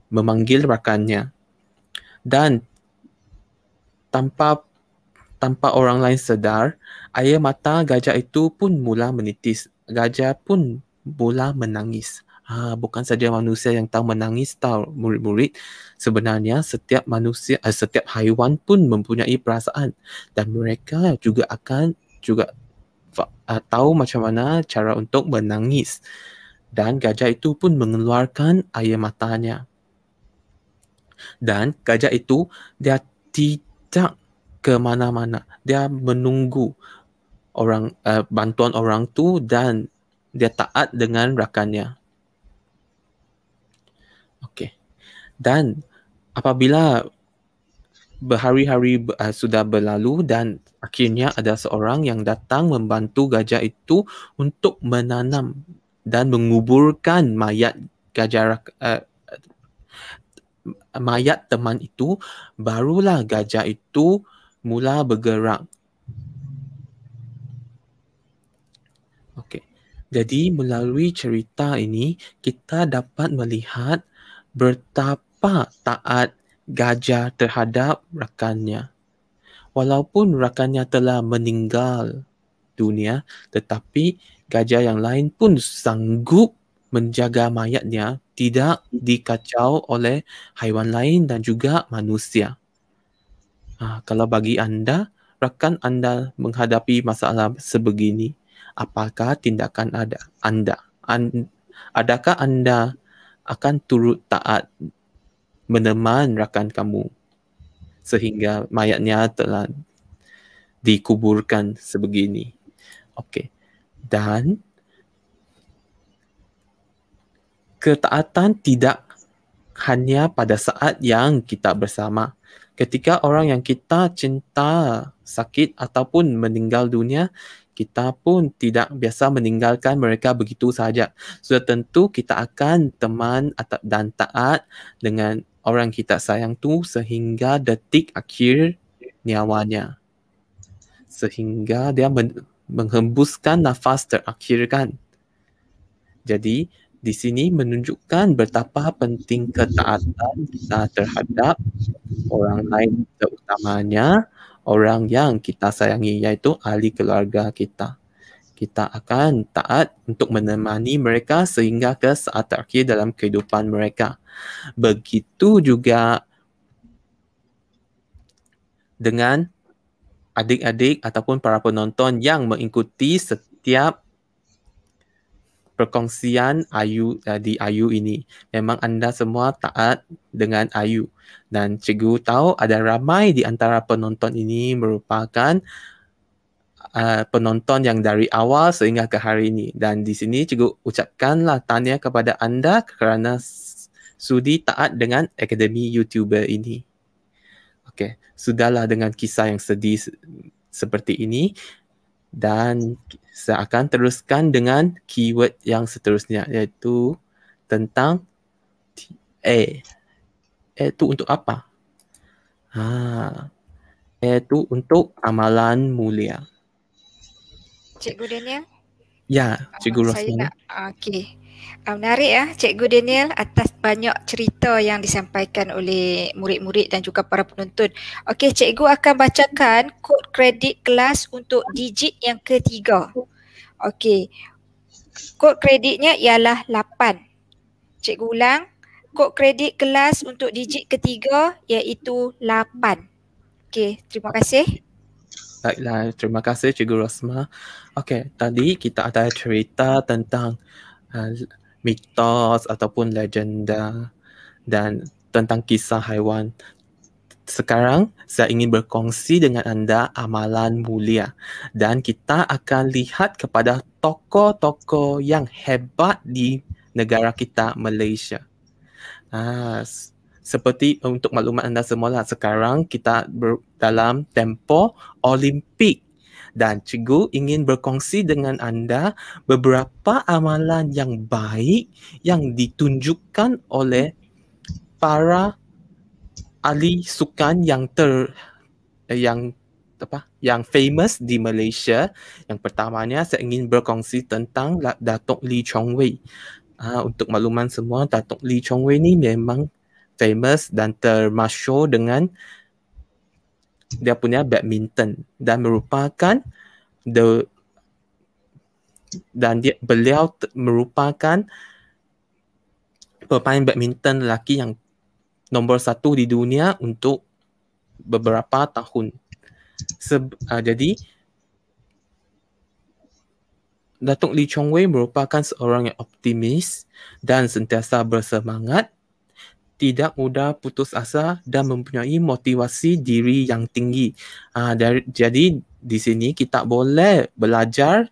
memanggil rakannya. Dan tanpa tanpa orang lain sedar, air mata gajah itu pun mula menitis. Gajah pun mula menangis. Ha, bukan saja manusia yang tahu menangis tahu murid-murid. Sebenarnya setiap manusia, uh, setiap haiwan pun mempunyai perasaan dan mereka juga akan juga uh, tahu macam mana cara untuk menangis. Dan gajah itu pun mengeluarkan air matanya. Dan gajah itu dia tidak ke mana-mana. Dia menunggu orang uh, bantuan orang tu dan dia taat dengan rakannya. dan apabila berhari-hari uh, sudah berlalu dan akhirnya ada seorang yang datang membantu gajah itu untuk menanam dan menguburkan mayat gajah uh, mayat teman itu barulah gajah itu mula bergerak okey jadi melalui cerita ini kita dapat melihat betapa apa taat gajah terhadap rakannya. Walaupun rakannya telah meninggal dunia, tetapi gajah yang lain pun sanggup menjaga mayatnya tidak dikacau oleh haiwan lain dan juga manusia. Ha, kalau bagi anda, rakan anda menghadapi masalah sebegini, apakah tindakan anda? anda? Adakah anda akan turut taat meneman rakan kamu sehingga mayatnya telah dikuburkan sebegini. Okey. Dan ketaatan tidak hanya pada saat yang kita bersama. Ketika orang yang kita cinta sakit ataupun meninggal dunia, kita pun tidak biasa meninggalkan mereka begitu saja. Sudah tentu kita akan teman dan taat dengan orang kita sayang tu sehingga detik akhir nyawanya. Sehingga dia men- menghembuskan nafas terakhir kan. Jadi di sini menunjukkan betapa penting ketaatan kita terhadap orang lain terutamanya orang yang kita sayangi iaitu ahli keluarga kita kita akan taat untuk menemani mereka sehingga ke saat terakhir dalam kehidupan mereka. Begitu juga dengan adik-adik ataupun para penonton yang mengikuti setiap perkongsian Ayu eh, di Ayu ini. Memang anda semua taat dengan Ayu. Dan cikgu tahu ada ramai di antara penonton ini merupakan uh, penonton yang dari awal sehingga ke hari ini. Dan di sini cikgu ucapkanlah tanya kepada anda kerana sudi taat dengan Akademi YouTuber ini. Okey, sudahlah dengan kisah yang sedih seperti ini dan saya akan teruskan dengan keyword yang seterusnya iaitu tentang eh, A. A itu untuk apa? Ha, A itu untuk amalan mulia. Cikgu Daniel. Ya, ah, Cikgu uh, Rosmin. Ah, okey. Uh, menarik ya, Cikgu Daniel atas banyak cerita yang disampaikan oleh murid-murid dan juga para penonton. Okey, Cikgu akan bacakan kod kredit kelas untuk digit yang ketiga. Okey. Kod kreditnya ialah 8. Cikgu ulang. Kod kredit kelas untuk digit ketiga iaitu 8. Okey, terima kasih. Baiklah, terima kasih Cikgu Rosma. Okey, tadi kita ada cerita tentang uh, mitos ataupun legenda dan tentang kisah haiwan. Sekarang saya ingin berkongsi dengan anda amalan mulia dan kita akan lihat kepada tokoh-tokoh yang hebat di negara kita Malaysia. Ah, seperti eh, untuk maklumat anda semua lah sekarang kita dalam tempo Olimpik dan cikgu ingin berkongsi dengan anda beberapa amalan yang baik yang ditunjukkan oleh para ahli sukan yang ter eh, yang apa yang famous di Malaysia yang pertamanya saya ingin berkongsi tentang Datuk Lee Chong Wei uh, untuk makluman semua Datuk Lee Chong Wei ni memang famous dan termasyur dengan dia punya badminton dan merupakan the dan dia beliau merupakan pemain badminton lelaki yang nombor satu di dunia untuk beberapa tahun. Se- uh, ah, jadi Datuk Lee Chong Wei merupakan seorang yang optimis dan sentiasa bersemangat tidak mudah putus asa dan mempunyai motivasi diri yang tinggi. Uh, dari, jadi di sini kita boleh belajar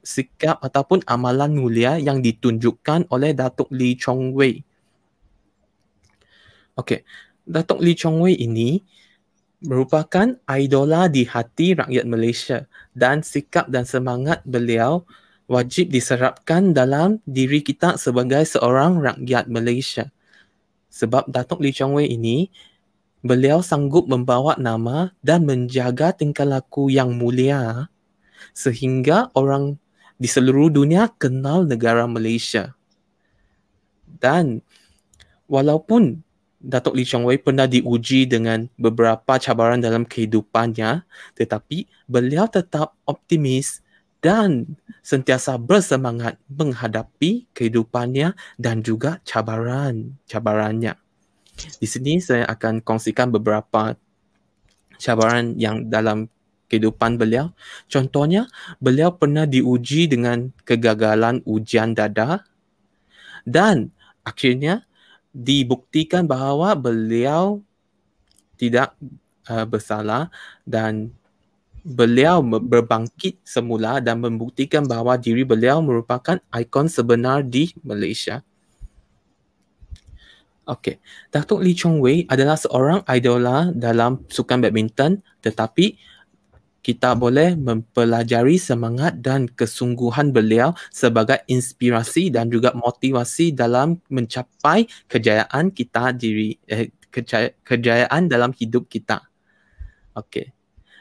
sikap ataupun amalan mulia yang ditunjukkan oleh Datuk Lee Chong Wei. Okey, Datuk Lee Chong Wei ini merupakan idola di hati rakyat Malaysia dan sikap dan semangat beliau wajib diserapkan dalam diri kita sebagai seorang rakyat Malaysia sebab Datuk Lee Chong Wei ini beliau sanggup membawa nama dan menjaga tingkah laku yang mulia sehingga orang di seluruh dunia kenal negara Malaysia. Dan walaupun Datuk Lee Chong Wei pernah diuji dengan beberapa cabaran dalam kehidupannya, tetapi beliau tetap optimis dan sentiasa bersemangat menghadapi kehidupannya dan juga cabaran-cabarannya. Di sini saya akan kongsikan beberapa cabaran yang dalam kehidupan beliau. Contohnya, beliau pernah diuji dengan kegagalan ujian dada dan akhirnya dibuktikan bahawa beliau tidak uh, bersalah dan beliau berbangkit semula dan membuktikan bahawa diri beliau merupakan ikon sebenar di Malaysia. Okey, Datuk Lee Chong Wei adalah seorang idola dalam sukan badminton tetapi kita boleh mempelajari semangat dan kesungguhan beliau sebagai inspirasi dan juga motivasi dalam mencapai kejayaan kita diri eh, kejayaan dalam hidup kita. Okey.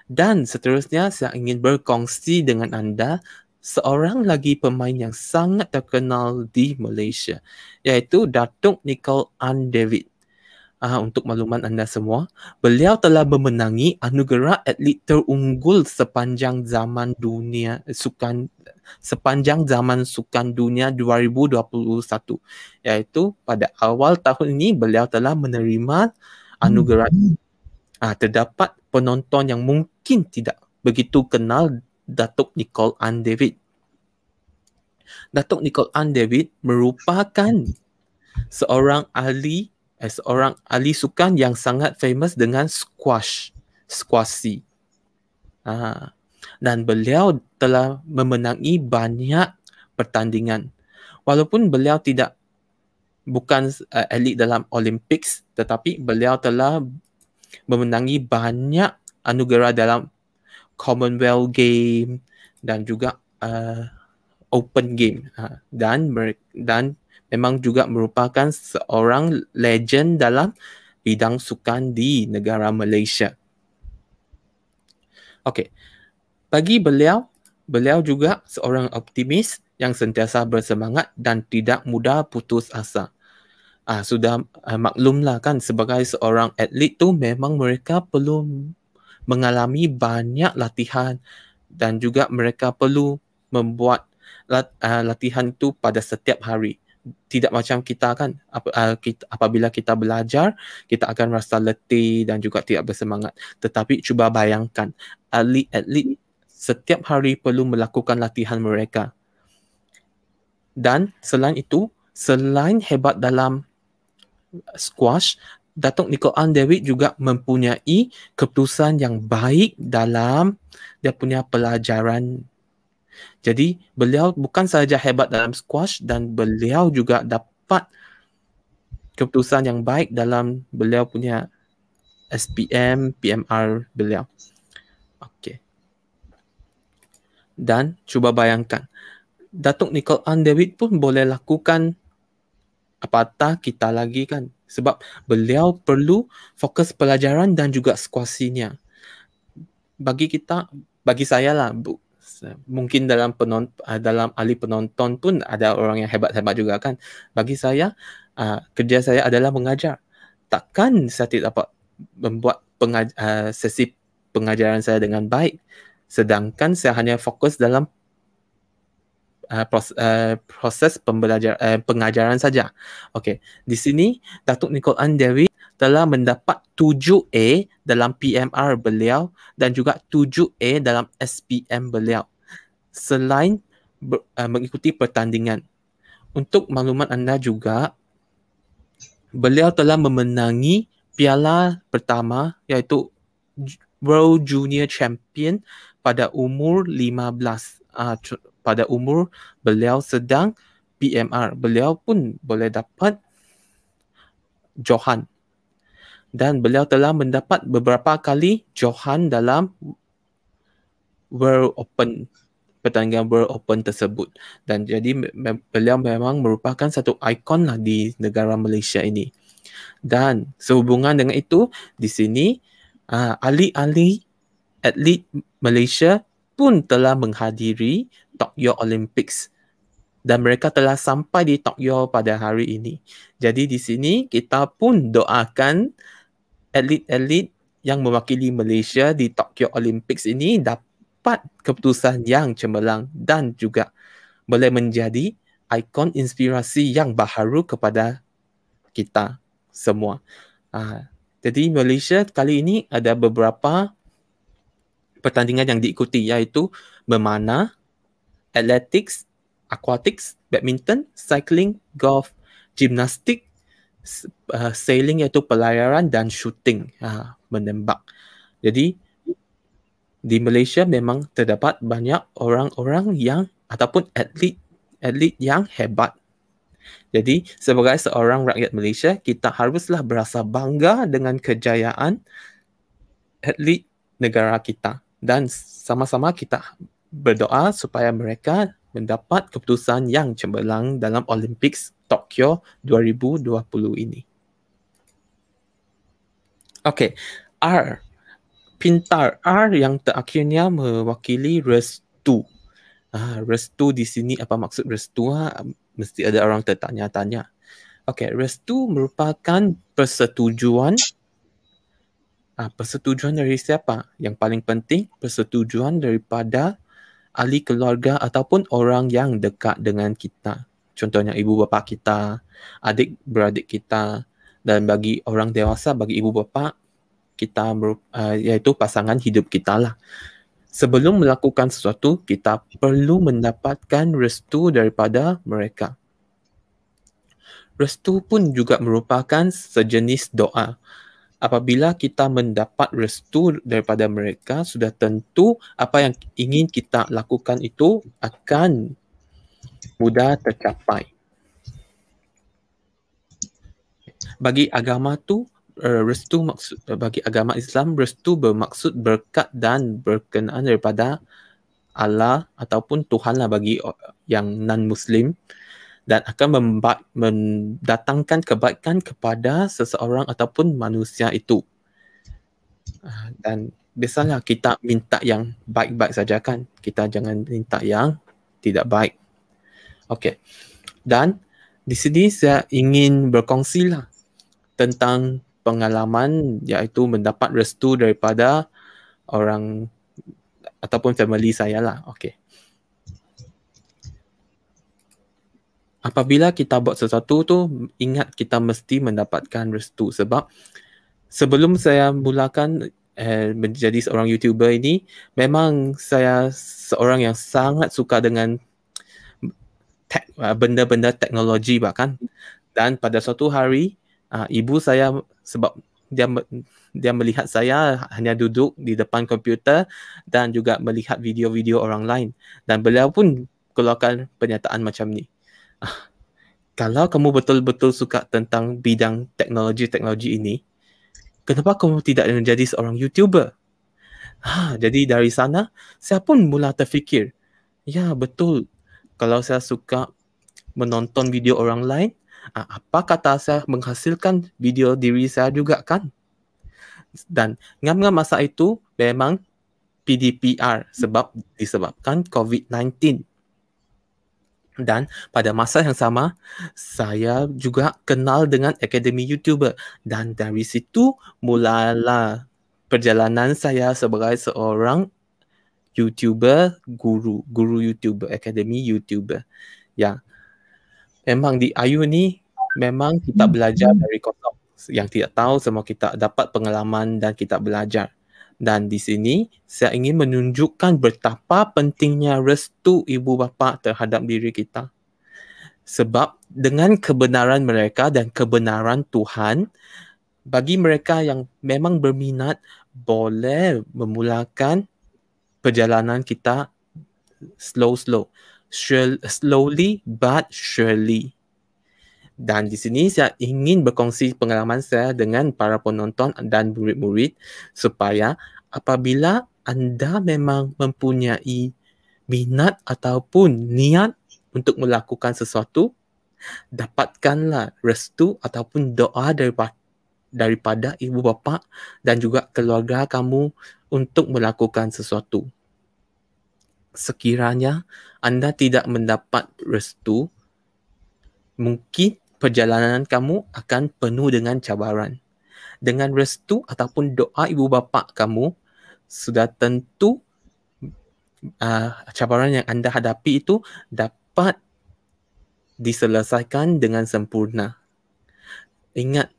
Dan seterusnya saya ingin berkongsi dengan anda seorang lagi pemain yang sangat terkenal di Malaysia iaitu Datuk Nicole Ann David. Uh, ah, untuk makluman anda semua, beliau telah memenangi anugerah atlet terunggul sepanjang zaman dunia sukan sepanjang zaman sukan dunia 2021 iaitu pada awal tahun ini beliau telah menerima anugerah hmm. uh, terdapat penonton yang mungkin tidak begitu kenal Datuk Nicole Ann David. Datuk Nicole Ann David merupakan seorang ahli eh, seorang ahli sukan yang sangat famous dengan squash, squashy. Ah, dan beliau telah memenangi banyak pertandingan. Walaupun beliau tidak bukan uh, elit dalam Olympics tetapi beliau telah memenangi banyak anugerah dalam Commonwealth Game dan juga uh, Open Game uh, dan dan memang juga merupakan seorang legend dalam bidang sukan di negara Malaysia. Okey. Bagi beliau, beliau juga seorang optimis yang sentiasa bersemangat dan tidak mudah putus asa uh, sudah uh, ah, maklumlah kan sebagai seorang atlet tu memang mereka perlu mengalami banyak latihan dan juga mereka perlu membuat lat, uh, latihan tu pada setiap hari tidak macam kita kan ap, uh, kita, apabila kita belajar kita akan rasa letih dan juga tidak bersemangat tetapi cuba bayangkan atlet-atlet setiap hari perlu melakukan latihan mereka dan selain itu selain hebat dalam squash, Datuk Nicole Ann David juga mempunyai keputusan yang baik dalam dia punya pelajaran. Jadi beliau bukan sahaja hebat dalam squash dan beliau juga dapat keputusan yang baik dalam beliau punya SPM, PMR beliau. Okey. Dan cuba bayangkan, Datuk Nicole Ann David pun boleh lakukan apatah kita lagi kan sebab beliau perlu fokus pelajaran dan juga skuasinya bagi kita bagi saya lah bu, mungkin dalam penon eh, dalam ahli penonton pun ada orang yang hebat-hebat juga kan bagi saya ah, kerja saya adalah mengajar takkan saya tidak dapat membuat pengaj- eh, sesi pengajaran saya dengan baik sedangkan saya hanya fokus dalam uh, proses, uh, proses pembelajaran uh, eh, pengajaran saja. Okey, di sini Datuk Nicole Ann Dewi telah mendapat 7A dalam PMR beliau dan juga 7A dalam SPM beliau selain ber, uh, mengikuti pertandingan. Untuk makluman anda juga, beliau telah memenangi piala pertama iaitu World Junior Champion pada umur 15. Uh, pada umur beliau sedang BMR beliau pun boleh dapat Johan dan beliau telah mendapat beberapa kali Johan dalam World Open pertandingan World Open tersebut dan jadi beliau memang merupakan satu ikon lah di negara Malaysia ini dan sehubungan dengan itu di sini uh, ahli-ahli atlet Malaysia pun telah menghadiri Tokyo Olympics dan mereka telah sampai di Tokyo pada hari ini. Jadi di sini kita pun doakan elit-elit yang mewakili Malaysia di Tokyo Olympics ini dapat keputusan yang cemerlang dan juga boleh menjadi ikon inspirasi yang baharu kepada kita semua. Uh, jadi Malaysia kali ini ada beberapa pertandingan yang diikuti iaitu memanah athletics, aquatics, badminton, cycling, golf, gymnastik, uh, sailing iaitu pelayaran dan shooting, uh, menembak. Jadi di Malaysia memang terdapat banyak orang-orang yang ataupun atlet atlet yang hebat. Jadi sebagai seorang rakyat Malaysia, kita haruslah berasa bangga dengan kejayaan atlet negara kita dan sama-sama kita berdoa supaya mereka mendapat keputusan yang cemerlang dalam Olympics Tokyo 2020 ini. Okey, R. Pintar R yang terakhirnya mewakili restu. Ah, restu di sini apa maksud restu? Ha? Mesti ada orang tertanya-tanya. Okey, restu merupakan persetujuan ah, persetujuan dari siapa? Yang paling penting persetujuan daripada ahli keluarga ataupun orang yang dekat dengan kita. Contohnya ibu bapa kita, adik beradik kita dan bagi orang dewasa, bagi ibu bapa kita eh, iaitu pasangan hidup kita lah. Sebelum melakukan sesuatu, kita perlu mendapatkan restu daripada mereka. Restu pun juga merupakan sejenis doa apabila kita mendapat restu daripada mereka sudah tentu apa yang ingin kita lakukan itu akan mudah tercapai bagi agama tu eh, restu maksud eh, bagi agama Islam restu bermaksud berkat dan berkenaan daripada Allah ataupun Tuhanlah bagi yang non muslim dan akan memba- mendatangkan kebaikan kepada seseorang ataupun manusia itu. Ah, dan biasanya kita minta yang baik-baik saja kan. Kita jangan minta yang tidak baik. Okey. Dan di sini saya ingin berkongsi lah tentang pengalaman iaitu mendapat restu daripada orang ataupun family saya lah. Okey. apabila kita buat sesuatu tu ingat kita mesti mendapatkan restu sebab sebelum saya mulakan eh, menjadi seorang YouTuber ini memang saya seorang yang sangat suka dengan te- eh, benda-benda teknologi bahkan dan pada suatu hari uh, ibu saya sebab dia dia melihat saya hanya duduk di depan komputer dan juga melihat video-video orang lain dan beliau pun keluarkan pernyataan macam ni kalau kamu betul-betul suka tentang bidang teknologi-teknologi ini, kenapa kamu tidak menjadi seorang YouTuber? Ha, jadi dari sana, saya pun mula terfikir, ya betul, kalau saya suka menonton video orang lain, apa kata saya menghasilkan video diri saya juga kan? Dan ngam-ngam masa itu memang PDPR sebab disebabkan COVID-19 dan pada masa yang sama saya juga kenal dengan akademi YouTuber dan dari situ mulalah perjalanan saya sebagai seorang YouTuber guru guru YouTuber akademi YouTuber ya memang di Ayu ni memang kita hmm. belajar dari kosong yang tidak tahu semua kita dapat pengalaman dan kita belajar dan di sini saya ingin menunjukkan betapa pentingnya restu ibu bapa terhadap diri kita. Sebab dengan kebenaran mereka dan kebenaran Tuhan, bagi mereka yang memang berminat boleh memulakan perjalanan kita slow-slow. slowly but surely. Dan di sini saya ingin berkongsi pengalaman saya dengan para penonton dan murid-murid supaya apabila anda memang mempunyai minat ataupun niat untuk melakukan sesuatu, dapatkanlah restu ataupun doa daripada ibu bapa dan juga keluarga kamu untuk melakukan sesuatu. Sekiranya anda tidak mendapat restu, mungkin perjalanan kamu akan penuh dengan cabaran. Dengan restu ataupun doa ibu bapa kamu, sudah tentu uh, cabaran yang anda hadapi itu dapat diselesaikan dengan sempurna. Ingat,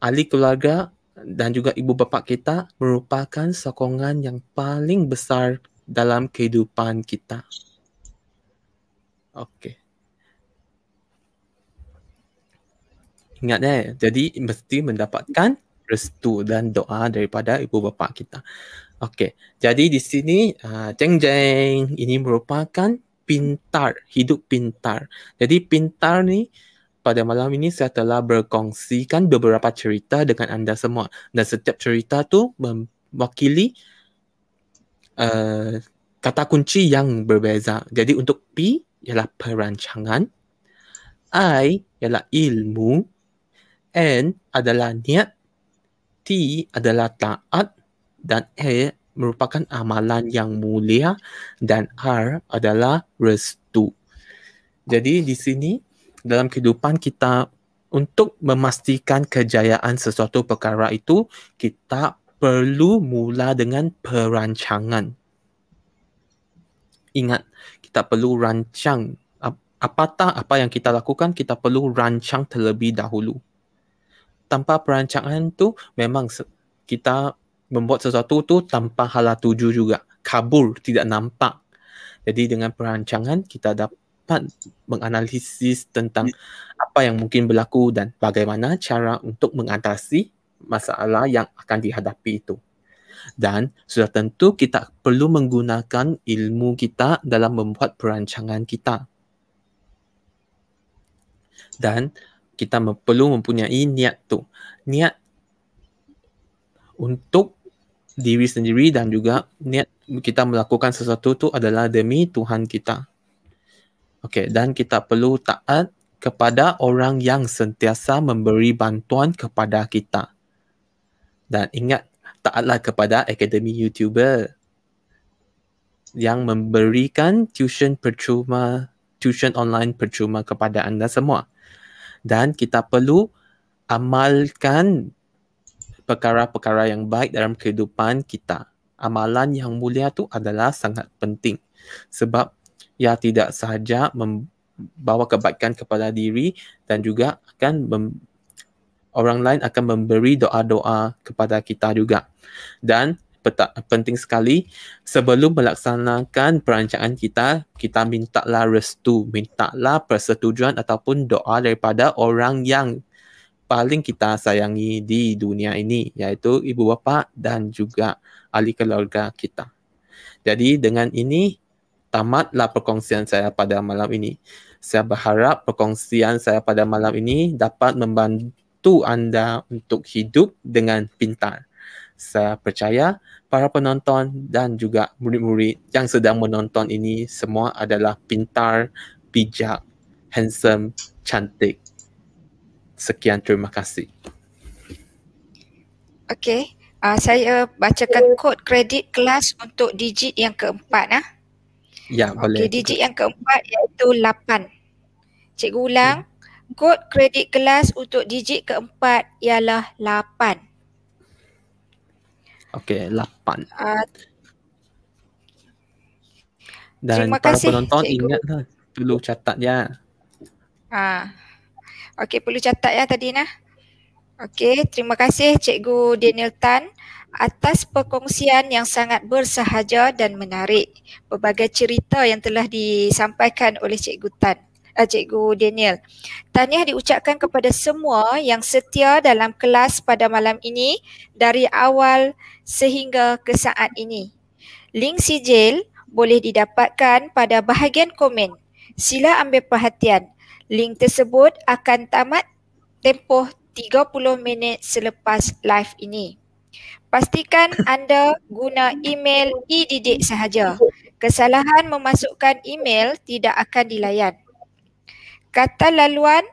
ahli keluarga dan juga ibu bapa kita merupakan sokongan yang paling besar dalam kehidupan kita. Okay. ingat eh jadi mesti mendapatkan restu dan doa daripada ibu bapa kita okey jadi di sini uh, ah, jeng jeng ini merupakan pintar hidup pintar jadi pintar ni pada malam ini saya telah berkongsikan beberapa cerita dengan anda semua dan setiap cerita tu mewakili uh, kata kunci yang berbeza. Jadi untuk P ialah perancangan, I ialah ilmu, N adalah niat, T adalah taat, dan E merupakan amalan yang mulia, dan R adalah restu. Jadi di sini dalam kehidupan kita untuk memastikan kejayaan sesuatu perkara itu, kita perlu mula dengan perancangan. Ingat, kita perlu rancang. Apatah apa yang kita lakukan, kita perlu rancang terlebih dahulu tanpa perancangan tu memang kita membuat sesuatu tu tanpa hala tuju juga kabur tidak nampak jadi dengan perancangan kita dapat menganalisis tentang ya. apa yang mungkin berlaku dan bagaimana cara untuk mengatasi masalah yang akan dihadapi itu dan sudah tentu kita perlu menggunakan ilmu kita dalam membuat perancangan kita dan kita perlu mempunyai niat tu. Niat untuk diri sendiri dan juga niat kita melakukan sesuatu tu adalah demi Tuhan kita. Okey, dan kita perlu taat kepada orang yang sentiasa memberi bantuan kepada kita. Dan ingat, taatlah kepada Akademi YouTuber yang memberikan tuition percuma, tuition online percuma kepada anda semua dan kita perlu amalkan perkara-perkara yang baik dalam kehidupan kita. Amalan yang mulia tu adalah sangat penting sebab ia tidak sahaja membawa kebaikan kepada diri dan juga akan orang lain akan memberi doa-doa kepada kita juga. Dan penting sekali sebelum melaksanakan perancangan kita kita mintalah restu mintalah persetujuan ataupun doa daripada orang yang paling kita sayangi di dunia ini iaitu ibu bapa dan juga ahli keluarga kita jadi dengan ini tamatlah perkongsian saya pada malam ini saya berharap perkongsian saya pada malam ini dapat membantu anda untuk hidup dengan pintar saya percaya para penonton dan juga murid-murid yang sedang menonton ini semua adalah pintar, bijak, handsome, cantik. Sekian terima kasih. Okey, uh, saya bacakan kod kredit kelas untuk digit yang keempat. Nah. Ya, boleh. Okey, digit yang keempat iaitu 8. Cikgu ulang, hmm. kod kredit kelas untuk digit keempat ialah 8. Okey, lapan. Uh, Dan para kasih, penonton cikgu. ingatlah perlu catat ya. Ah. Uh, Okey, perlu catat ya tadi nah. Okey, terima kasih Cikgu Daniel Tan atas perkongsian yang sangat bersahaja dan menarik berbagai cerita yang telah disampaikan oleh Cikgu Tan uh, Cikgu Daniel. Tahniah diucapkan kepada semua yang setia dalam kelas pada malam ini dari awal sehingga ke saat ini. Link sijil boleh didapatkan pada bahagian komen. Sila ambil perhatian. Link tersebut akan tamat tempoh 30 minit selepas live ini. Pastikan anda guna email e-didik sahaja. Kesalahan memasukkan email tidak akan dilayan. Kata laluan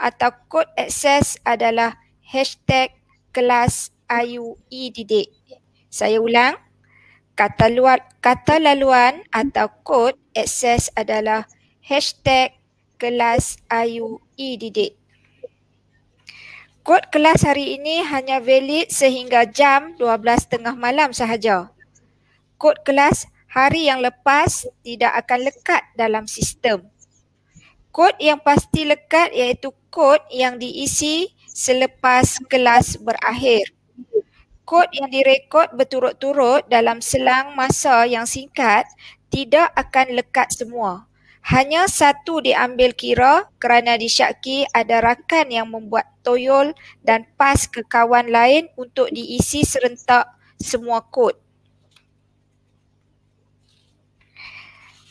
atau kod akses adalah hashtag kelas IUE didik. Saya ulang. Kata luar, kata laluan atau kod akses adalah hashtag kelas IUE didik. Kod kelas hari ini hanya valid sehingga jam 12.30 malam sahaja. Kod kelas hari yang lepas tidak akan lekat dalam sistem. Kod yang pasti lekat iaitu kod yang diisi selepas kelas berakhir. Kod yang direkod berturut-turut dalam selang masa yang singkat tidak akan lekat semua. Hanya satu diambil kira kerana disyaki ada rakan yang membuat toyol dan pas ke kawan lain untuk diisi serentak semua kod.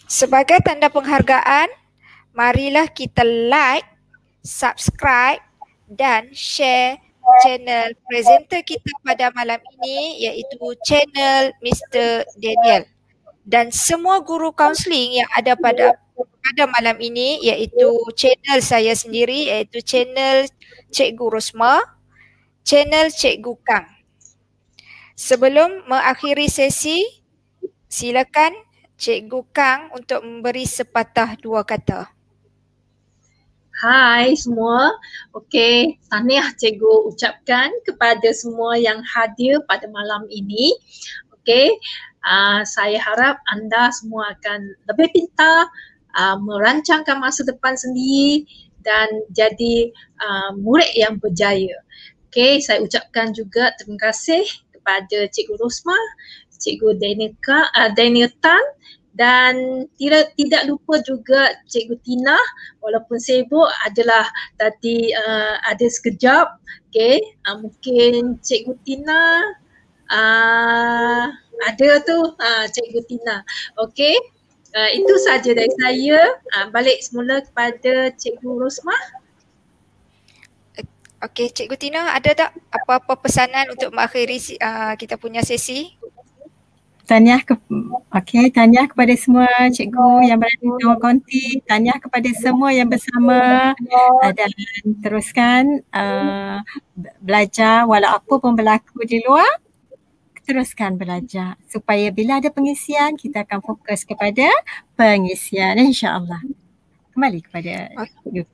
Sebagai tanda penghargaan, marilah kita like, subscribe dan share channel presenter kita pada malam ini iaitu channel Mr Daniel. Dan semua guru counseling yang ada pada pada malam ini iaitu channel saya sendiri iaitu channel Cikgu Rosma, channel Cikgu Kang. Sebelum mengakhiri sesi, silakan Cikgu Kang untuk memberi sepatah dua kata. Hai semua. Okey, tahniah cikgu ucapkan kepada semua yang hadir pada malam ini. Okey, uh, saya harap anda semua akan lebih pintar uh, merancangkan masa depan sendiri dan jadi uh, murid yang berjaya. Okey, saya ucapkan juga terima kasih kepada cikgu Rosma, cikgu Danika, uh, Daniel Tan dan tidak tidak lupa juga Cikgu Tina walaupun sibuk adalah tadi uh, ada sekejap okey uh, mungkin Cikgu Tina uh, ada tu uh, Cikgu Tina okey uh, itu saja dari saya uh, balik semula kepada Cikgu Rosmah Okey, Cikgu Tina ada tak apa-apa pesanan untuk mengakhiri uh, kita punya sesi tahniah ke okey tahniah kepada semua cikgu yang berada di Tawang Konti tahniah kepada semua yang bersama uh, dan teruskan uh, belajar walau apa pun berlaku di luar teruskan belajar supaya bila ada pengisian kita akan fokus kepada pengisian insyaallah kembali kepada ah, cikgu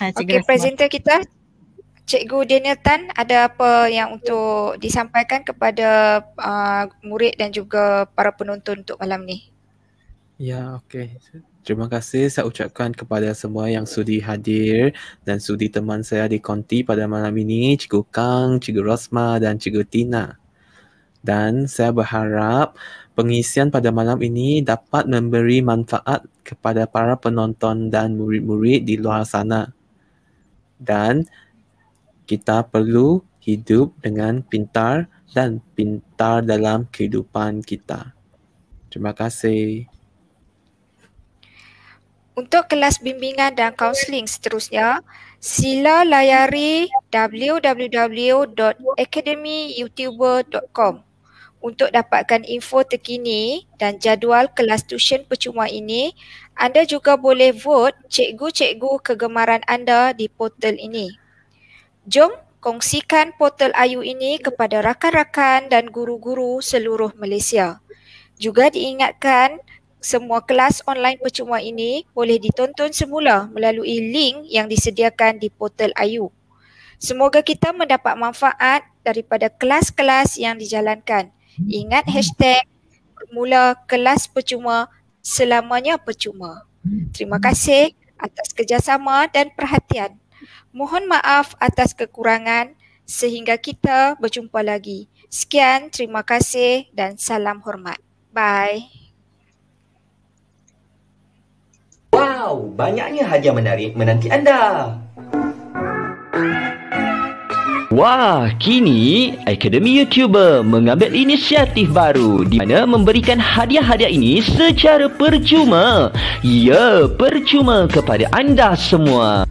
Okey, presenter kita Cikgu Daniel Tan ada apa yang untuk disampaikan kepada uh, murid dan juga para penonton untuk malam ni? Ya, okey. Terima kasih saya ucapkan kepada semua yang sudi hadir dan sudi teman saya di Konti pada malam ini, Cikgu Kang, Cikgu Rosma dan Cikgu Tina. Dan saya berharap pengisian pada malam ini dapat memberi manfaat kepada para penonton dan murid-murid di luar sana. Dan kita perlu hidup dengan pintar dan pintar dalam kehidupan kita. Terima kasih. Untuk kelas bimbingan dan kaunseling seterusnya, sila layari www.academyyoutuber.com untuk dapatkan info terkini dan jadual kelas tuition percuma ini, anda juga boleh vote cikgu-cikgu kegemaran anda di portal ini. Jom kongsikan portal Ayu ini kepada rakan-rakan dan guru-guru seluruh Malaysia. Juga diingatkan semua kelas online percuma ini boleh ditonton semula melalui link yang disediakan di portal Ayu. Semoga kita mendapat manfaat daripada kelas-kelas yang dijalankan. Ingat hashtag mula kelas percuma selamanya percuma. Terima kasih atas kerjasama dan perhatian. Mohon maaf atas kekurangan sehingga kita berjumpa lagi. Sekian, terima kasih dan salam hormat. Bye. Wow, banyaknya hadiah menarik menanti anda. Wah, kini Akademi YouTuber mengambil inisiatif baru di mana memberikan hadiah-hadiah ini secara percuma. Ya, percuma kepada anda semua.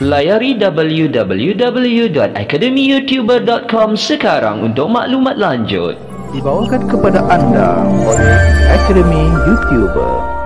Layari www.academyyoutuber.com sekarang untuk maklumat lanjut. Dibawakan kepada anda oleh Akademi YouTuber.